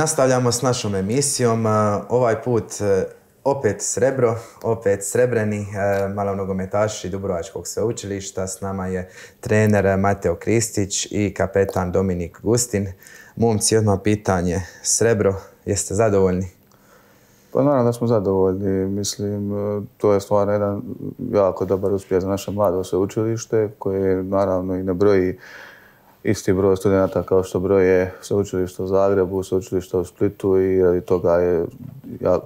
Nastavljamo s našom emisijom, ovaj put e, opet srebro, opet srebreni e, malo nogometaši Dubrovačkog sveučilišta. S nama je trener Mateo Kristić i kapetan Dominik Gustin. Momci, odmah pitanje, srebro, jeste zadovoljni? Pa naravno da smo zadovoljni, mislim, e, to je stvarno jedan jako dobar uspjeh za naše mlado sveučilište koje naravno i ne broji isti broj studenta kao što broj je sveučilište u Zagrebu, sveučilište u Splitu i radi toga je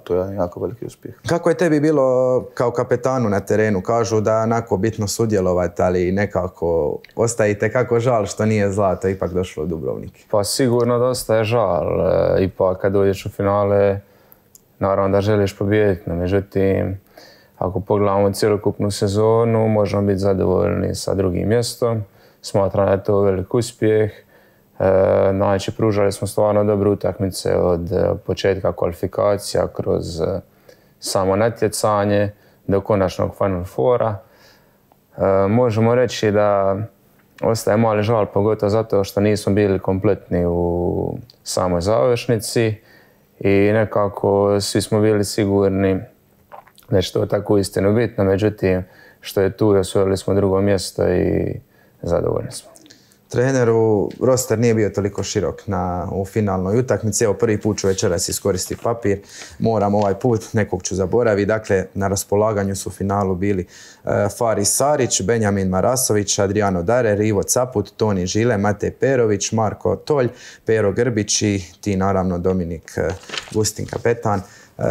to je jako veliki uspjeh. Kako je tebi bilo kao kapetanu na terenu? Kažu da je onako bitno sudjelovati, ali nekako ostajite. kako žal što nije zlato ipak došlo u Dubrovnik. Pa sigurno dosta je žal. E, ipak kad dođeš u finale, naravno da želiš pobijediti, no međutim, ako pogledamo cjelokupnu sezonu, možemo biti zadovoljni sa drugim mjestom Smatram da je to velik uspjeh. Znači, pružali smo stvarno dobre utakmice od e, početka kvalifikacija kroz e, samo natjecanje do konačnog Final Foura. Možemo reći da ostaje mali žal, pogotovo zato što nismo bili kompletni u samoj završnici i nekako svi smo bili sigurni da će to tako istinu bitno, međutim što je tu osvojili smo drugo mjesto i zadovoljni smo. Treneru, roster nije bio toliko širok na, u finalnoj utakmici. Evo prvi put ću večeras iskoristiti papir. Moram ovaj put, nekog ću zaboraviti. Dakle, na raspolaganju su u finalu bili e, Faris Sarić, Benjamin Marasović, Adriano Dare, Rivo Caput, Toni Žile, Mate Perović, Marko Tolj, Pero Grbić i ti naravno Dominik e, Gustin Kapetan. E,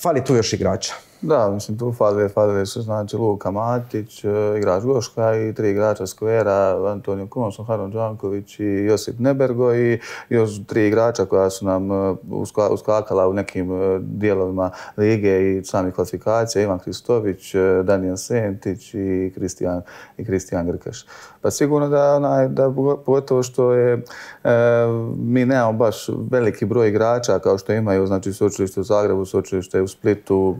fali tu još igrača. Da, mislim tu faze, fadve su znači Luka Matić, e, igrač Goška i tri igrača Skvera, Antonio Konson, Haron Đanković i Josip Nebergo i još tri igrača koja su nam e, uskakala u nekim e, dijelovima lige i samih kvalifikacija, Ivan Kristović, Danijan Sentić i Kristijan, i Pa sigurno da, pogotovo što je, mi nemamo baš veliki broj igrača kao što imaju, znači sučilište u Zagrebu, sučilište u Splitu,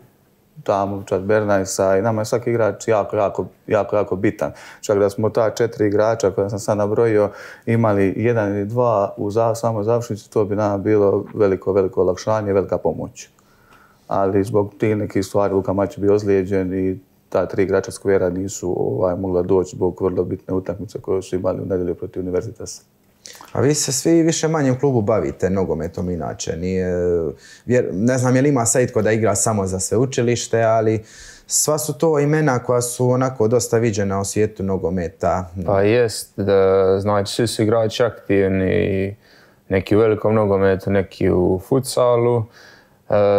čak Bernajsa i nama je svaki igrač jako, jako, jako, jako bitan. Čak da smo ta četiri igrača koja sam sad nabrojio imali jedan ili dva u za, samo završnici, to bi nama bilo veliko, veliko olakšanje i velika pomoć. Ali zbog tih nekih stvari Luka Mać bio ozlijeđen i ta tri igrača skvera nisu ovaj, mogla doći zbog vrlo bitne utakmice koje su imali u nedjelju protiv Univerzitasa. A vi se svi više manje u klubu bavite nogometom inače. Nije, vjer, ne znam je li ima Sejtko da igra samo za učilište, ali sva su to imena koja su onako dosta viđena u svijetu nogometa. Pa jest, da, znači svi su igrači aktivni, neki u velikom nogometu, neki u futsalu. E,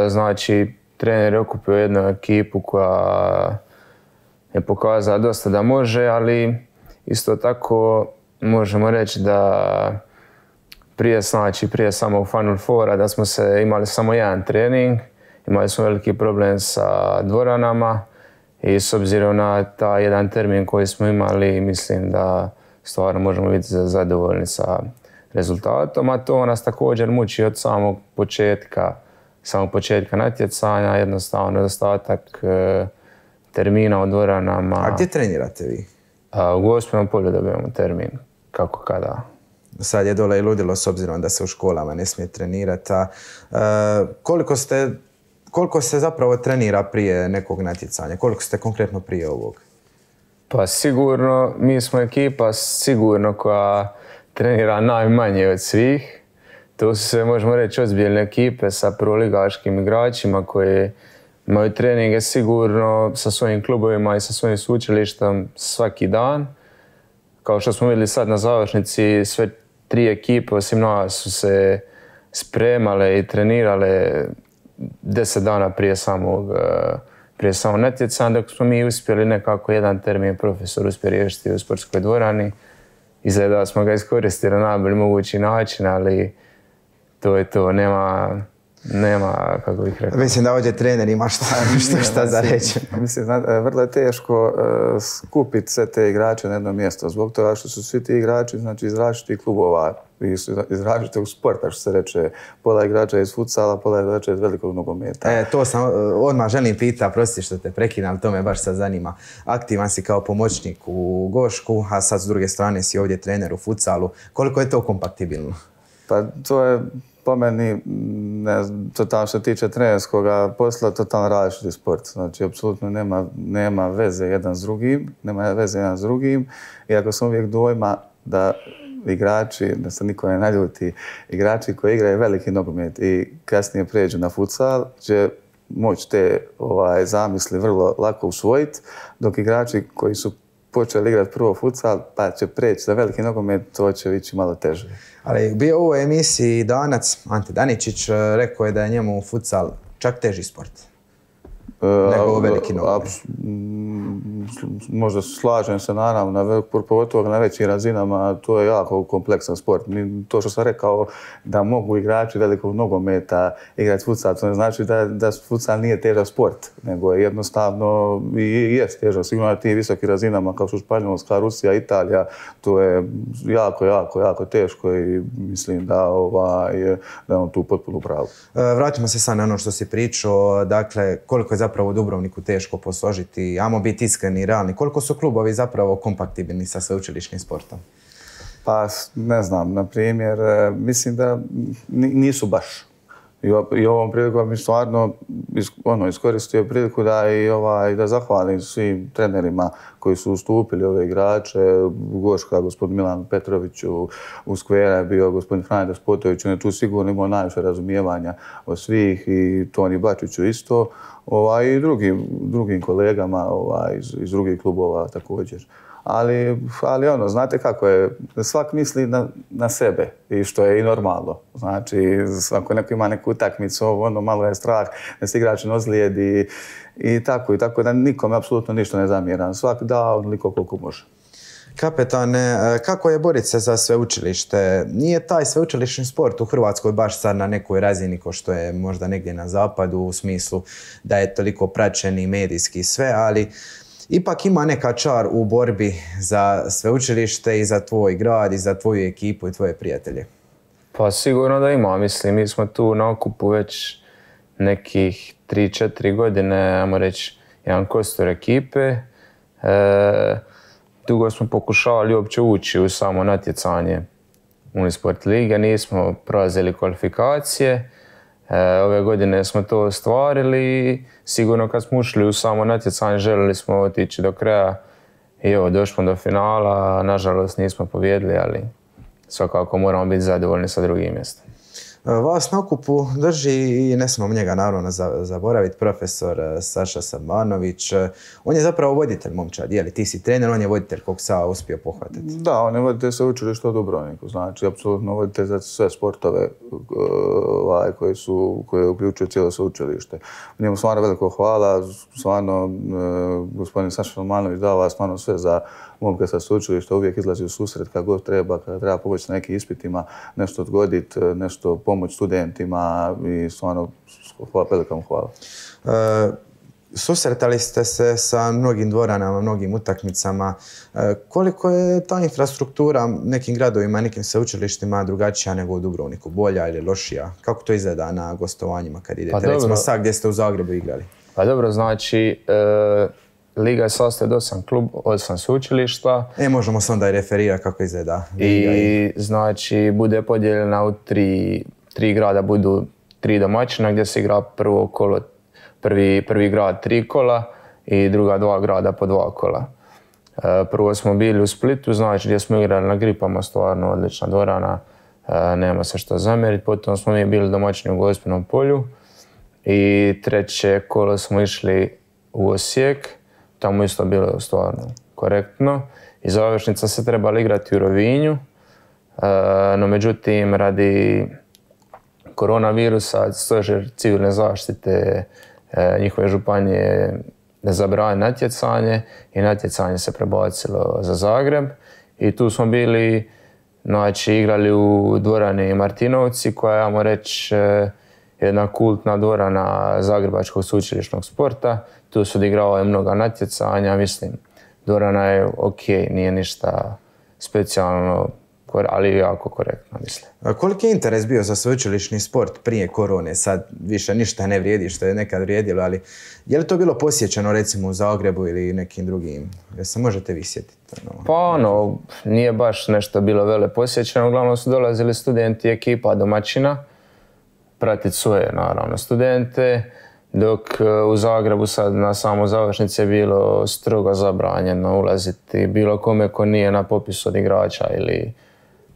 znači, trener je okupio jednu ekipu koja je pokazala dosta da može, ali isto tako možemo reći da prije, znači prije samog Final Foura da smo se imali samo jedan trening, imali smo veliki problem sa dvoranama i s obzirom na taj jedan termin koji smo imali mislim da stvarno možemo biti zadovoljni sa rezultatom, a to nas također muči od samog početka, samog početka natjecanja, jednostavno nedostatak e, termina u dvoranama. A gdje trenirate vi? A, u gospodinom polju dobijemo termin kako kada. Sad je dole i ludilo s obzirom da se u školama ne smije trenirati. A, e, koliko, ste, koliko se zapravo trenira prije nekog natjecanja? Koliko ste konkretno prije ovog? Pa sigurno, mi smo ekipa sigurno koja trenira najmanje od svih. To su se, možemo reći, ozbiljne ekipe sa proligaškim igračima koji imaju treninge sigurno sa svojim klubovima i sa svojim sučilištom svaki dan kao što smo vidjeli sad na završnici, sve tri ekipe osim nas su se spremale i trenirale deset dana prije samog e, prije samo natjecanja, dok smo mi uspjeli nekako jedan termin profesor uspio riješiti u sportskoj dvorani. Izgleda da smo ga iskoristili na najbolji mogući način, ali to je to, nema, nema, kako ih rekao. Mislim da ovdje trener ima šta, za reći. Mislim, e, vrlo je teško e, skupiti sve te igrače na jedno mjesto, zbog toga što su svi ti igrači znači, iz različitih klubova, iz različitog sporta, što se reče, pola igrača iz futsala, pola igrača iz velikog nogometa. E, to sam, e, odmah želim pita, prosti što te prekinam, to me baš sad zanima. Aktivan si kao pomoćnik u Gošku, a sad s druge strane si ovdje trener u futsalu. Koliko je to kompatibilno? Pa to je po meni, mm, ne, to što tiče trenerskog posla, totalno različiti sport. Znači, apsolutno nema, nema veze jedan s drugim, nema veze jedan s drugim. Iako sam uvijek dojma da igrači, da se niko ne naljuti, igrači koji igraju veliki nogomet i kasnije pređu na futsal, će moći te ovaj, zamisli vrlo lako usvojiti, dok igrači koji su počeli igrati prvo futsal, pa će preći za veliki nogomet, to će ići malo teže. Ali bio u emisiji Danac, Ante Daničić, e, rekao je da je njemu futsal čak teži sport. E, nego veliki Možda slažem se naravno, na, pogotovo na većim razinama, to je jako kompleksan sport. To što sam rekao, da mogu igrači velikog nogometa igrati futsal, to ne znači da, da futsal nije težak sport, nego je jednostavno i jest težak. Sigurno na tim visokim razinama kao što Španjolska, Rusija, Italija, to je jako, jako, jako teško i mislim da, ovaj, da je on tu potpuno pravu. E, vratimo se sad na ono što si pričao, dakle koliko je zapravo Dubrovniku teško posložiti, ajmo biti iskreni i realni, koliko su klubovi zapravo kompaktibilni sa sveučilišnim sportom? Pa ne znam, na primjer, e, mislim da nisu baš. I ovom prilikom mi stvarno ono, iskoristio priliku da i ovaj, da zahvalim svim trenerima koji su ustupili ove igrače. Goška, gospodin Milan Petroviću, u Skvera je bio gospodin Franja Despotović, on je tu sigurno imao najviše razumijevanja od svih i Toni Bačiću isto. Ovaj, I drugim, kolegama ovaj, iz drugih klubova također ali, ali ono, znate kako je, svak misli na, na sebe i što je i normalno. Znači, ako neko ima neku utakmicu, ono malo je strah, da se igrač ozlijedi i tako i tako, da nikom apsolutno ništa ne zamjeram. Svak da onoliko koliko može. Kapetane, e, kako je boriti se za sveučilište? Nije taj sveučilišni sport u Hrvatskoj baš sad na nekoj razini ko što je možda negdje na zapadu u smislu da je toliko praćen i medijski sve, ali ipak ima neka čar u borbi za sveučilište i za tvoj grad i za tvoju ekipu i tvoje prijatelje. Pa sigurno da ima, mislim, mi smo tu na okupu već nekih 3-4 godine, ajmo reći, jedan kostor ekipe. E, dugo smo pokušavali uopće ući u samo natjecanje Unisport Lige, nismo prolazili kvalifikacije. E, ove godine smo to ostvarili i sigurno kad smo ušli u samo natjecanje željeli smo otići do kraja i evo došli smo do finala, nažalost nismo pobjedili, ali svakako moramo biti zadovoljni sa drugim mjestom. Vas na okupu drži i ne smemo njega naravno zaboraviti, profesor e, Saša Sabanović. E, on je zapravo voditelj momčad, je Ti si trener, on je voditelj kog sa uspio pohvatiti. Da, on je voditelj sa učili u Dubrovniku, znači apsolutno voditelj za sve sportove e, ovaj, koji su, koje uključuje cijelo sveučilište. Njemu stvarno veliko hvala, stvarno gospodin Saša Sabanović vas stvarno sve za momka sa sučilišta uvijek izlazi u susret kad god treba, kada treba pomoći na nekim ispitima, nešto odgoditi, e, nešto pomoć studentima i stvarno hvala, velika hvala. E, susretali ste se sa mnogim dvoranama, mnogim utakmicama. E, koliko je ta infrastruktura nekim gradovima, nekim sveučilištima drugačija nego u Dubrovniku? Bolja ili lošija? Kako to izgleda na gostovanjima kad idete? Pa recimo sad gdje ste u Zagrebu igrali. Pa dobro, znači, Liga je klub od osam klub, osam sveučilišta. E, možemo se onda i referirati kako izgleda. I, znači, bude podijeljena u tri, tri grada, budu tri domaćina gdje se igra prvo kolo, prvi, prvi grad tri kola i druga dva grada po dva kola. E, prvo smo bili u Splitu, znači gdje smo igrali na gripama, stvarno odlična dvorana, e, nema se što zamjeriti. Potom smo mi bili domaćini u Gospinom polju i treće kolo smo išli u Osijek tamo isto bilo stvarno korektno. I završnica se trebala igrati u Rovinju, e, no međutim radi koronavirusa stožer civilne zaštite e, njihove županije ne zabrani natjecanje i natjecanje se prebacilo za Zagreb i tu smo bili znači igrali u dvorani Martinovci koja je, ajmo reći, e, jedna kultna dvorana Zagrebačkog sučilišnog sporta tu su odigrao je mnoga natjecanja, mislim, Dorana je ok, nije ništa specijalno, ali jako korektno, mislim. A koliki je interes bio za sveučilišni sport prije korone? Sad više ništa ne vrijedi što je nekad vrijedilo, ali je li to bilo posjećeno recimo u Zagrebu ili nekim drugim? Jel se možete vi sjetiti? Ono? Pa ono, nije baš nešto bilo vele posjećeno. Uglavnom su dolazili studenti ekipa domaćina, pratiti svoje naravno studente dok e, u Zagrebu sad na samo završnici je bilo strogo zabranjeno ulaziti bilo kome ko nije na popisu od igrača ili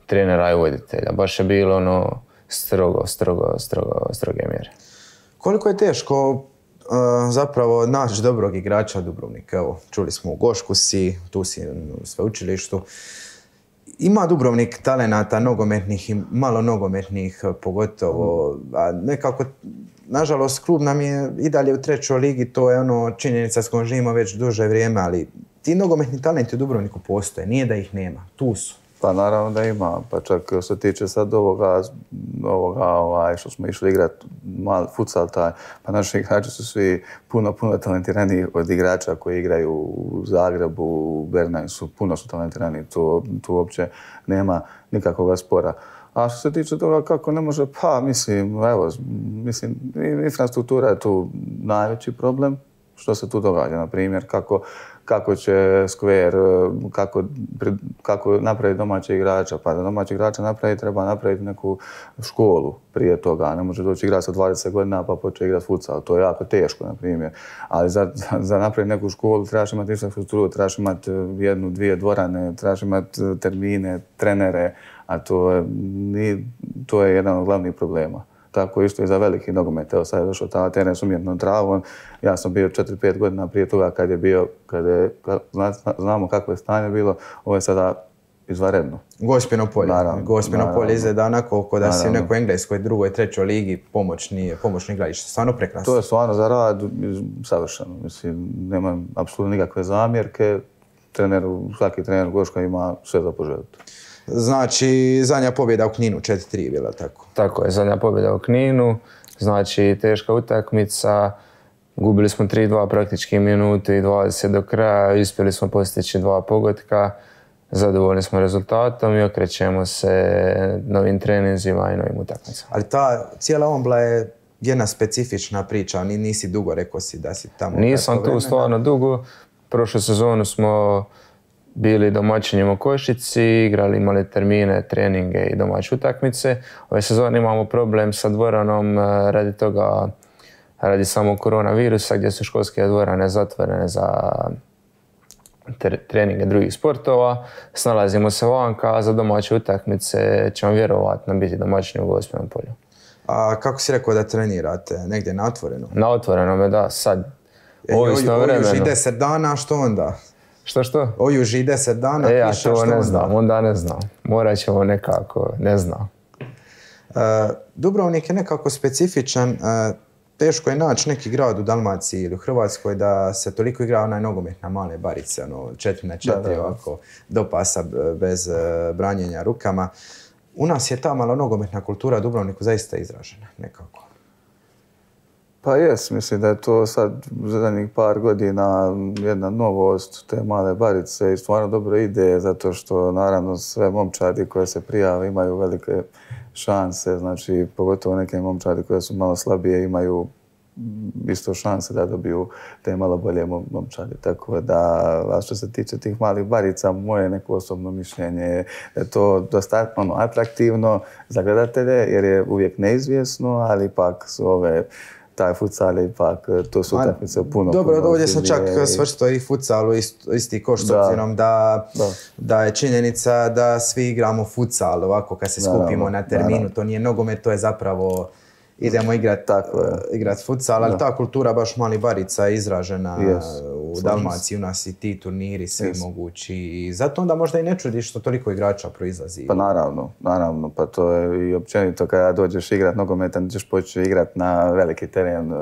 trenera i voditelja. Baš je bilo ono strogo, strogo, strogo, stroge mjere. Koliko je teško e, zapravo naći dobrog igrača Dubrovnika, Evo, čuli smo u Gošku si, tu si u sveučilištu ima Dubrovnik talenata nogometnih i malo nogometnih eh, pogotovo, a nekako nažalost klub nam je i dalje u trećoj ligi, to je ono činjenica s kojom živimo već duže vrijeme, ali ti nogometni talenti u Dubrovniku postoje, nije da ih nema, tu su. Pa naravno da ima, pa čak što se tiče sad ovoga, ovoga ovaj, što smo išli igrati mal futsal taj, pa naši igrači su svi puno, puno talentirani od igrača koji igraju u Zagrebu, u Bernaju su puno su talentirani, tu, tu uopće nema nikakvog spora. A što se tiče toga kako ne može, pa mislim, evo, mislim, infrastruktura je tu najveći problem, što se tu događa, na primjer, kako kako će Square, e, kako, kako napraviti domaćeg igrača. Pa da domaćeg igrača napravi, treba napraviti neku školu prije toga. Ne može doći igrati sa 20 godina pa početi igrati futsal. To je jako teško, na primjer. Ali za, za napraviti neku školu trebaš imati infrastrukturu, trebaš imati e, jednu, dvije dvorane, trebaš imati e, termine, trenere, a to je, to je jedan od glavnih problema. Tako isto i za veliki nogomet. Evo sad je došao ta Atene s umjetnom travom. Ja sam bio 4-5 godina prije toga kad je bio, kad je, znamo kakvo je stanje bilo, ovo je sada izvaredno. Gospino polje. Naravno, Gospino polje izgleda onako kod da si u nekoj engleskoj, drugoj, trećoj ligi pomoćni, pomoćni Stvarno prekrasno. To je stvarno za rad savršeno. Mislim, nemam apsolutno nikakve zamjerke. Trener, svaki trener Goška ima sve za poželjeti. Znači, zadnja pobjeda u Kninu, 4-3 bila tako. Tako je, zadnja pobjeda u Kninu, znači teška utakmica, gubili smo 3-2 praktički minute i 20 do kraja, uspjeli smo postići dva pogotka, zadovoljni smo rezultatom i okrećemo se novim treninzima i novim utakmicama. Ali ta cijela ombla je jedna specifična priča, nisi dugo rekao si da si tamo. Nisam tu stvarno dugo, prošlu sezonu smo bili domaćini u Košici, igrali, imali termine, treninge i domaće utakmice. Ove sezone imamo problem sa dvoranom e, radi toga, radi samo koronavirusa gdje su školske dvorane zatvorene za treninge drugih sportova. Snalazimo se vanka, a za domaće utakmice ćemo vjerovatno biti domaćini u gospodinom polju. A kako si rekao da trenirate? Negdje na otvorenom? Na otvorenom, da, sad. E, Ovisno o i deset dana, što onda? Što što? Oj, uži 10 dana, e, ja što ne znam, onda ne znam. Morat ćemo nekako, ne znam. E, Dubrovnik je nekako specifičan, e, teško je naći neki grad u Dalmaciji ili u Hrvatskoj da se toliko igra onaj nogomet na male barice, ono četiri na četiri ovako, do pasa e, bez branjenja rukama. U nas je ta malo nogometna kultura Dubrovniku zaista izražena nekako. Pa jes, mislim da je to sad zadnjih par godina jedna novost te male barice i stvarno dobro ide zato što naravno sve momčadi koje se prijave imaju velike šanse, znači pogotovo neke momčadi koje su malo slabije imaju isto šanse da dobiju te malo bolje momčadi. Tako da, a što se tiče tih malih barica, moje neko osobno mišljenje je da je to dosta atraktivno za gledatelje, jer je uvijek neizvjesno, ali ipak su ove taj futsal je ipak, e, to su utakmice puno, Dobro, puno ovdje sam čak svrstao i futsalu isti koš, s obzirom da, da. je činjenica da svi igramo futsal, ovako kad se skupimo na terminu, to nije nogomet, to je zapravo idemo igrati futsal, ali ta kultura baš mali barica izražena u Dalmaciji, u nas ti turniri, svi mogući. I zato onda možda i ne čudiš što toliko igrača proizlazi. Pa naravno, naravno. Pa to je i općenito kada dođeš igrat nogometan, ćeš poći igrat na veliki teren, e,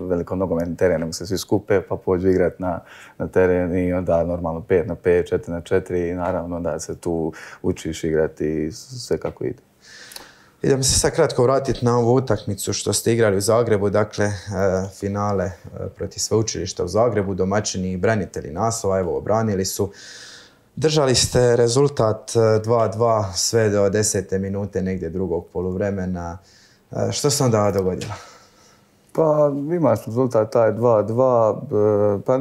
veliko nogometni teren, se svi skupe, pa pođu igrat na, na teren i onda normalno 5 na 5, 4 na 4 i naravno da se tu učiš igrati i sve kako ide. Idem se sad kratko vratiti na ovu utakmicu što ste igrali u Zagrebu, dakle e, finale e, protiv sveučilišta u Zagrebu, domaćini i branitelji naslova, evo obranili su. Držali ste rezultat 2-2 e, sve do desete minute negdje drugog poluvremena. Što se onda dogodilo? Pa ima rezultat taj 2-2, e, pa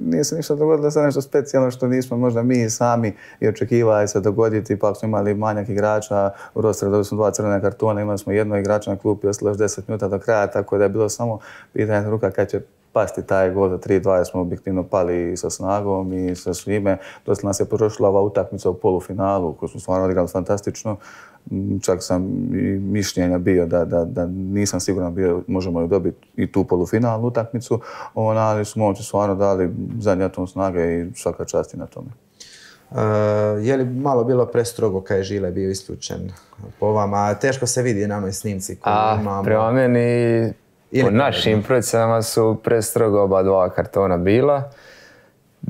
nije se ništa dogodilo sad nešto specijalno što nismo možda mi sami i očekivali se dogoditi, pa smo imali manjak igrača, u rosteru dobili smo dva crvene kartona, imali smo jedno igrača na klupi, ostalo još 10 minuta do kraja, tako da je bilo samo pitanje ruka kad će pasti taj gol za 3-2 smo objektivno pali i sa snagom i sa svime. Dosta nas je prošla ova utakmica u polufinalu koju smo stvarno odigrali fantastično čak sam i mišljenja bio da, da, da nisam siguran bio možemo li dobiti i tu polufinalnu utakmicu, ona, ali su momci stvarno dali zadnji atom snage i svaka časti na tome. Uh, je li malo bilo prestrogo kad je Žile bio isključen po vama? Teško se vidi na onoj snimci koju A, imamo. Prema meni, po našim procjenama su prestrogo oba dva kartona bila.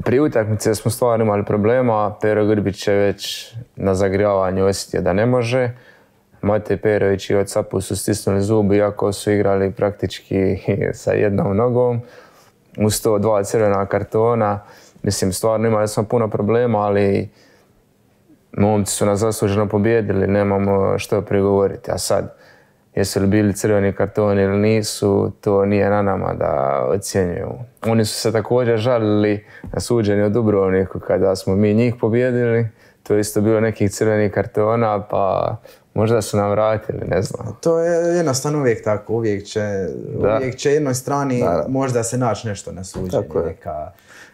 Pri utakmice smo stvarno imali problema, Pero Grbić je već na zagrijavanju osjetio da ne može. Matej Perović i sapu su stisnuli zubi, iako su igrali praktički sa jednom nogom. Uz to dva crvena kartona. Mislim, stvarno imali smo puno problema, ali momci su nas zasluženo pobijedili, nemamo što prigovoriti. A sad, Jesu li bili crveni kartoni ili nisu, to nije na nama da ocjenjuju. Oni su se također žalili na suđenje u Dubrovniku kada smo mi njih pobjedili. To je isto bilo nekih crvenih kartona, pa možda su nam vratili, ne znam. To je jednostavno uvijek tako, uvijek će, će jednoj strani možda se naći nešto na suđenje,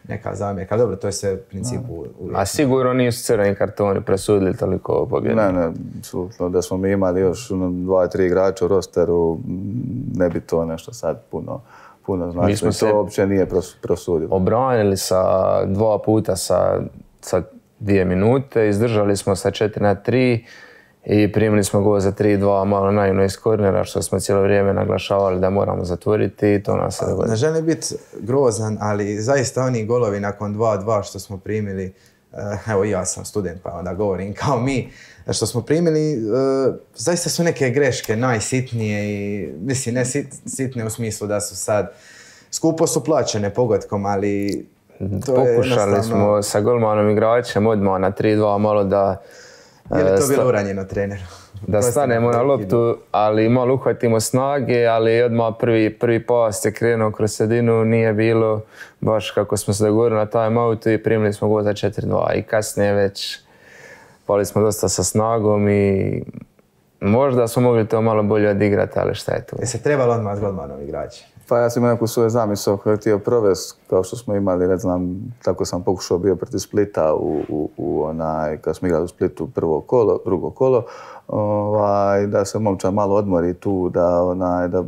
neka zamjerka. Dobro, to je sve u principu... A sigurno nisu crveni kartoni presudili toliko pobjede? Ne, ne, absolutno. Da smo mi imali još ono, dva, tri igrača u rosteru, ne bi to nešto sad puno puno Mi smo se to uopće nije prosudilo. Obranili sa dva puta sa, sa dvije minute, izdržali smo sa četiri na tri i primili smo gol za 3-2 malo naivno iz kornera što smo cijelo vrijeme naglašavali da moramo zatvoriti i to nas je dogodilo. Ne želim biti grozan, ali zaista oni golovi nakon 2-2 što smo primili, eh, evo ja sam student pa onda govorim kao mi, što smo primili, eh, zaista su neke greške najsitnije i mislim ne sitne u smislu da su sad skupo su plaćene pogotkom, ali to je smo sa golmanom igračem odmah na 3-2 malo da je li to e, bilo uranjeno treneru? Da stanemo na loptu, ali malo uhvatimo snage, ali odmah prvi, prvi pas je krenuo kroz sredinu, nije bilo baš kako smo se dogovorili na taj outu i primili smo gol za 4-2 i kasnije već pali smo dosta sa snagom i možda smo mogli to malo bolje odigrati, ali šta je tu? Je se trebalo odmah s igrač? igrači? Pa ja sam imao neku svoju zamisao koju htio provesti, kao što smo imali, ne znam, tako sam pokušao bio protiv Splita u, onaj, kad smo igrali u Splitu prvo kolo, drugo kolo, ovaj, da se momča malo odmori tu, da, onaj, da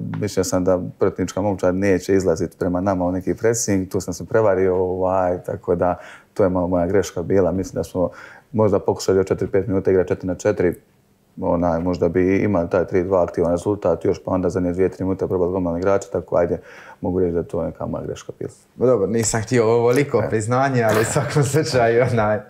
sam da protivnička momčad neće izlaziti prema nama u neki pressing, tu sam se prevario, ovaj, tako da to je malo moja greška bila, mislim da smo možda pokušali od 4-5 minuta igrati 4 na četiri onaj, možda bi imali taj 3-2 aktivan rezultat, još pa onda za nje tri tri minuta probali gomilani igrača, tako ajde, mogu reći da to je neka moja greška bila. Pa dobro, nisam htio ovoliko e. priznanje, ali u svakom slučaju, onaj,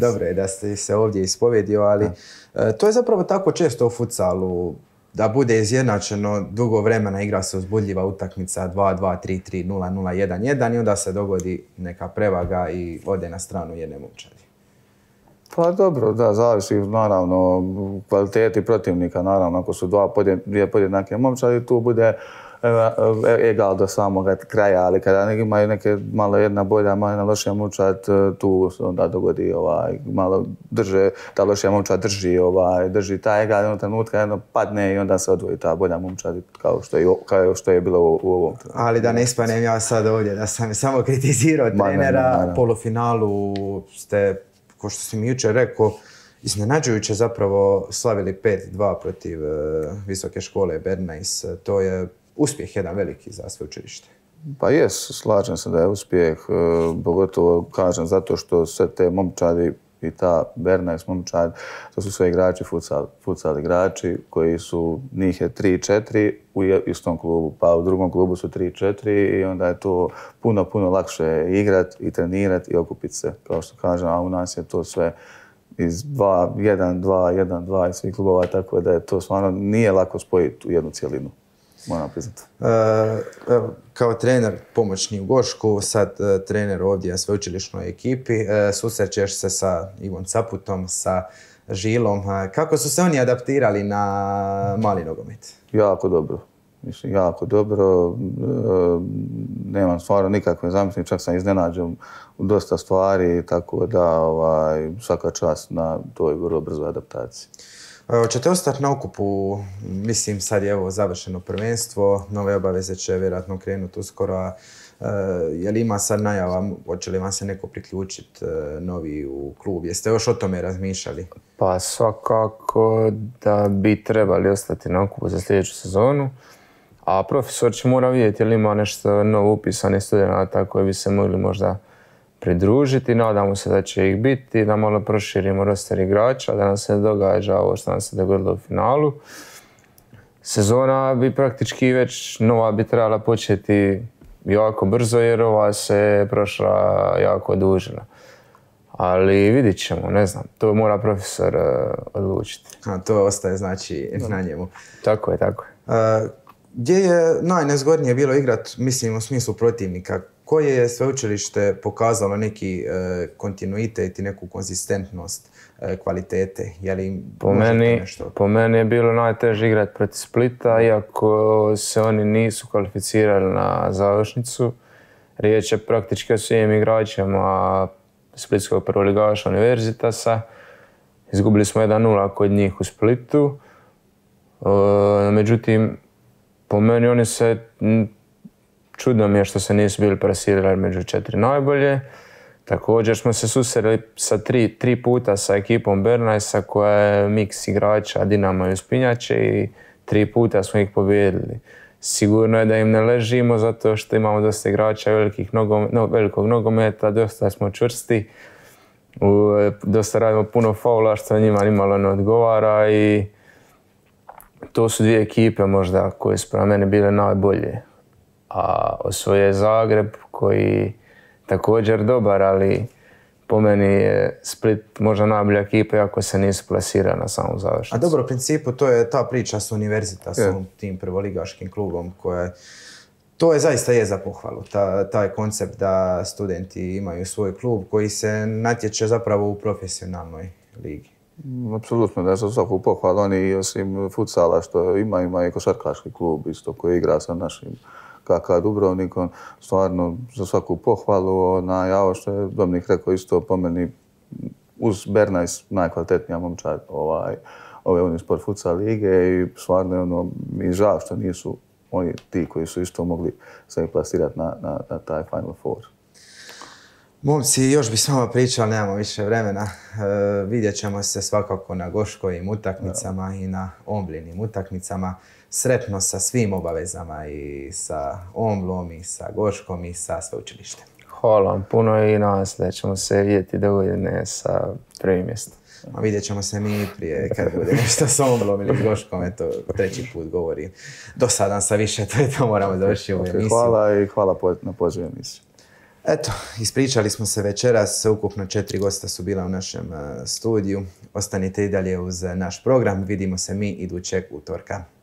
dobro je da ste se ovdje ispovjedio, ali e. E, to je zapravo tako često u futsalu, da bude izjednačeno, dugo vremena igra se uzbudljiva utakmica 2-2, 3-3, 0-0, 1-1 i onda se dogodi neka prevaga i ode na stranu jedne momčadi. Pa dobro, da, zavisi naravno kvaliteti protivnika, naravno ako su dva dvije podjednake momčadi, tu bude e, e, egal do samog kraja, ali kada imaju neke malo jedna bolja, malo jedna lošija momčad, e, tu se onda dogodi ovaj, malo drže, ta lošija momčad drži, ovaj, drži ta egal, jedno trenutka jedno padne i onda se odvoji ta bolja momčad kao što je, kao što je bilo u, ovom trenutku. Ali da ne ispanem ja sad ovdje, da sam samo kritizirao trenera, polufinalu ste ko što si mi jučer rekao, iznenađujuće zapravo slavili 5-2 protiv e, visoke škole Bernays. E, to je uspjeh jedan veliki za sve učilište. Pa jes, slažem se da je uspjeh, e, pogotovo kažem zato što sve te momčadi ta Bernays momčad, to su sve igrači, futsal, futsal igrači koji su, njih je 3-4 u istom klubu, pa u drugom klubu su 3-4 i onda je to puno, puno lakše igrat i trenirati i okupiti se, kao što kažem, a u nas je to sve iz 2, 1, 2, 1, 2 i svih klubova, tako da je to stvarno nije lako spojiti u jednu cijelinu moram priznati. E, kao trener pomoćni u Gošku, sad e, trener ovdje sveučilišnoj ekipi, e, susrećeš se sa Ivom Caputom, sa Žilom. Kako su se oni adaptirali na mali nogomet? Jako dobro. Mislim, jako dobro. Nemam stvarno nikakve zamisli, čak sam iznenađen u dosta stvari, tako da ovaj, svaka čast na toj vrlo brzoj adaptaciji. E, hoćete ostati na okupu, mislim sad je ovo završeno prvenstvo, nove obaveze će vjerojatno krenuti uskoro, e, je li ima sad najava, hoće li vam se neko priključiti e, novi u klub, jeste još o tome razmišljali? Pa svakako da bi trebali ostati na okupu za sljedeću sezonu, a profesor će mora vidjeti je li ima nešto novo upisane studenata koji bi se mogli možda pridružiti. Nadamo se da će ih biti, da malo proširimo roster igrača, da nam se događa ovo što nam se dogodilo u finalu. Sezona bi praktički već nova bi trebala početi jako brzo jer ova se prošla jako dužila. Ali vidit ćemo, ne znam, to mora profesor e, odlučiti. A to ostaje znači na njemu. Tako je, tako je. E, gdje je najnezgodnije bilo igrat, mislim u smislu protivnika, koje je sveučilište pokazalo neki e, kontinuitet i neku konzistentnost e, kvalitete? Je li po, meni, nešto? po meni je bilo najteže igrati protiv Splita, iako se oni nisu kvalificirali na završnicu. Riječ je praktički o svim igračima Splitskog prvoligaša univerzitasa. Izgubili smo 1-0 kod njih u Splitu. E, međutim, po meni oni se Čudno mi je što se nisu bili plasirali među četiri najbolje. Također smo se susreli sa tri, tri puta sa ekipom Bernaysa koja je miks igrača Dinamo i Uspinjače i tri puta smo ih pobijedili. Sigurno je da im ne ležimo zato što imamo dosta igrača velikih nogom, no, velikog nogometa, dosta smo čvrsti, u, dosta radimo puno faula što njima nimalo ne odgovara i to su dvije ekipe možda koje su prema mene bile najbolje a osvoje Zagreb koji također dobar, ali po meni je Split možda najbolja ekipa ako se nisu plasira na samom završnicu. A dobro, u principu to je ta priča s univerzitasom, tim prvoligaškim klubom koja to je zaista je za pohvalu, ta, taj koncept da studenti imaju svoj klub koji se natječe zapravo u profesionalnoj ligi. Mm, apsolutno, da je za svaku pohvalu. Oni osim futsala što ima, ima i košarkaški klub isto koji igra sa našim KK Dubrovnikom, stvarno za svaku pohvalu, na javo što je Domnik rekao isto po meni, uz Bernajs najkvalitetnija momčad ovaj, ove Unisport Futsal Lige i stvarno je ono, mi žao što nisu oni ti koji su isto mogli se plasirati na, na, taj Final Four. Momci, još bi samo vama nemamo više vremena. E, vidjet ćemo se svakako na Goškovim utakmicama i na Omblinim utakmicama sretno sa svim obavezama i sa Omblom i sa Goškom i sa sveučilištem. Hvala vam puno i nas da ćemo se vidjeti ne sa prvim mjestom. vidjet ćemo se mi prije kad bude nešto s Omblom ili Goškom, eto treći put govorim. Dosadan sa više, to je to, moramo završiti u emisiju. Hvala i hvala na pozivu emisiju. Eto, ispričali smo se večeras, ukupno četiri gosta su bila u našem eh, studiju. Ostanite i dalje uz eh, naš program, vidimo se mi idućeg utorka.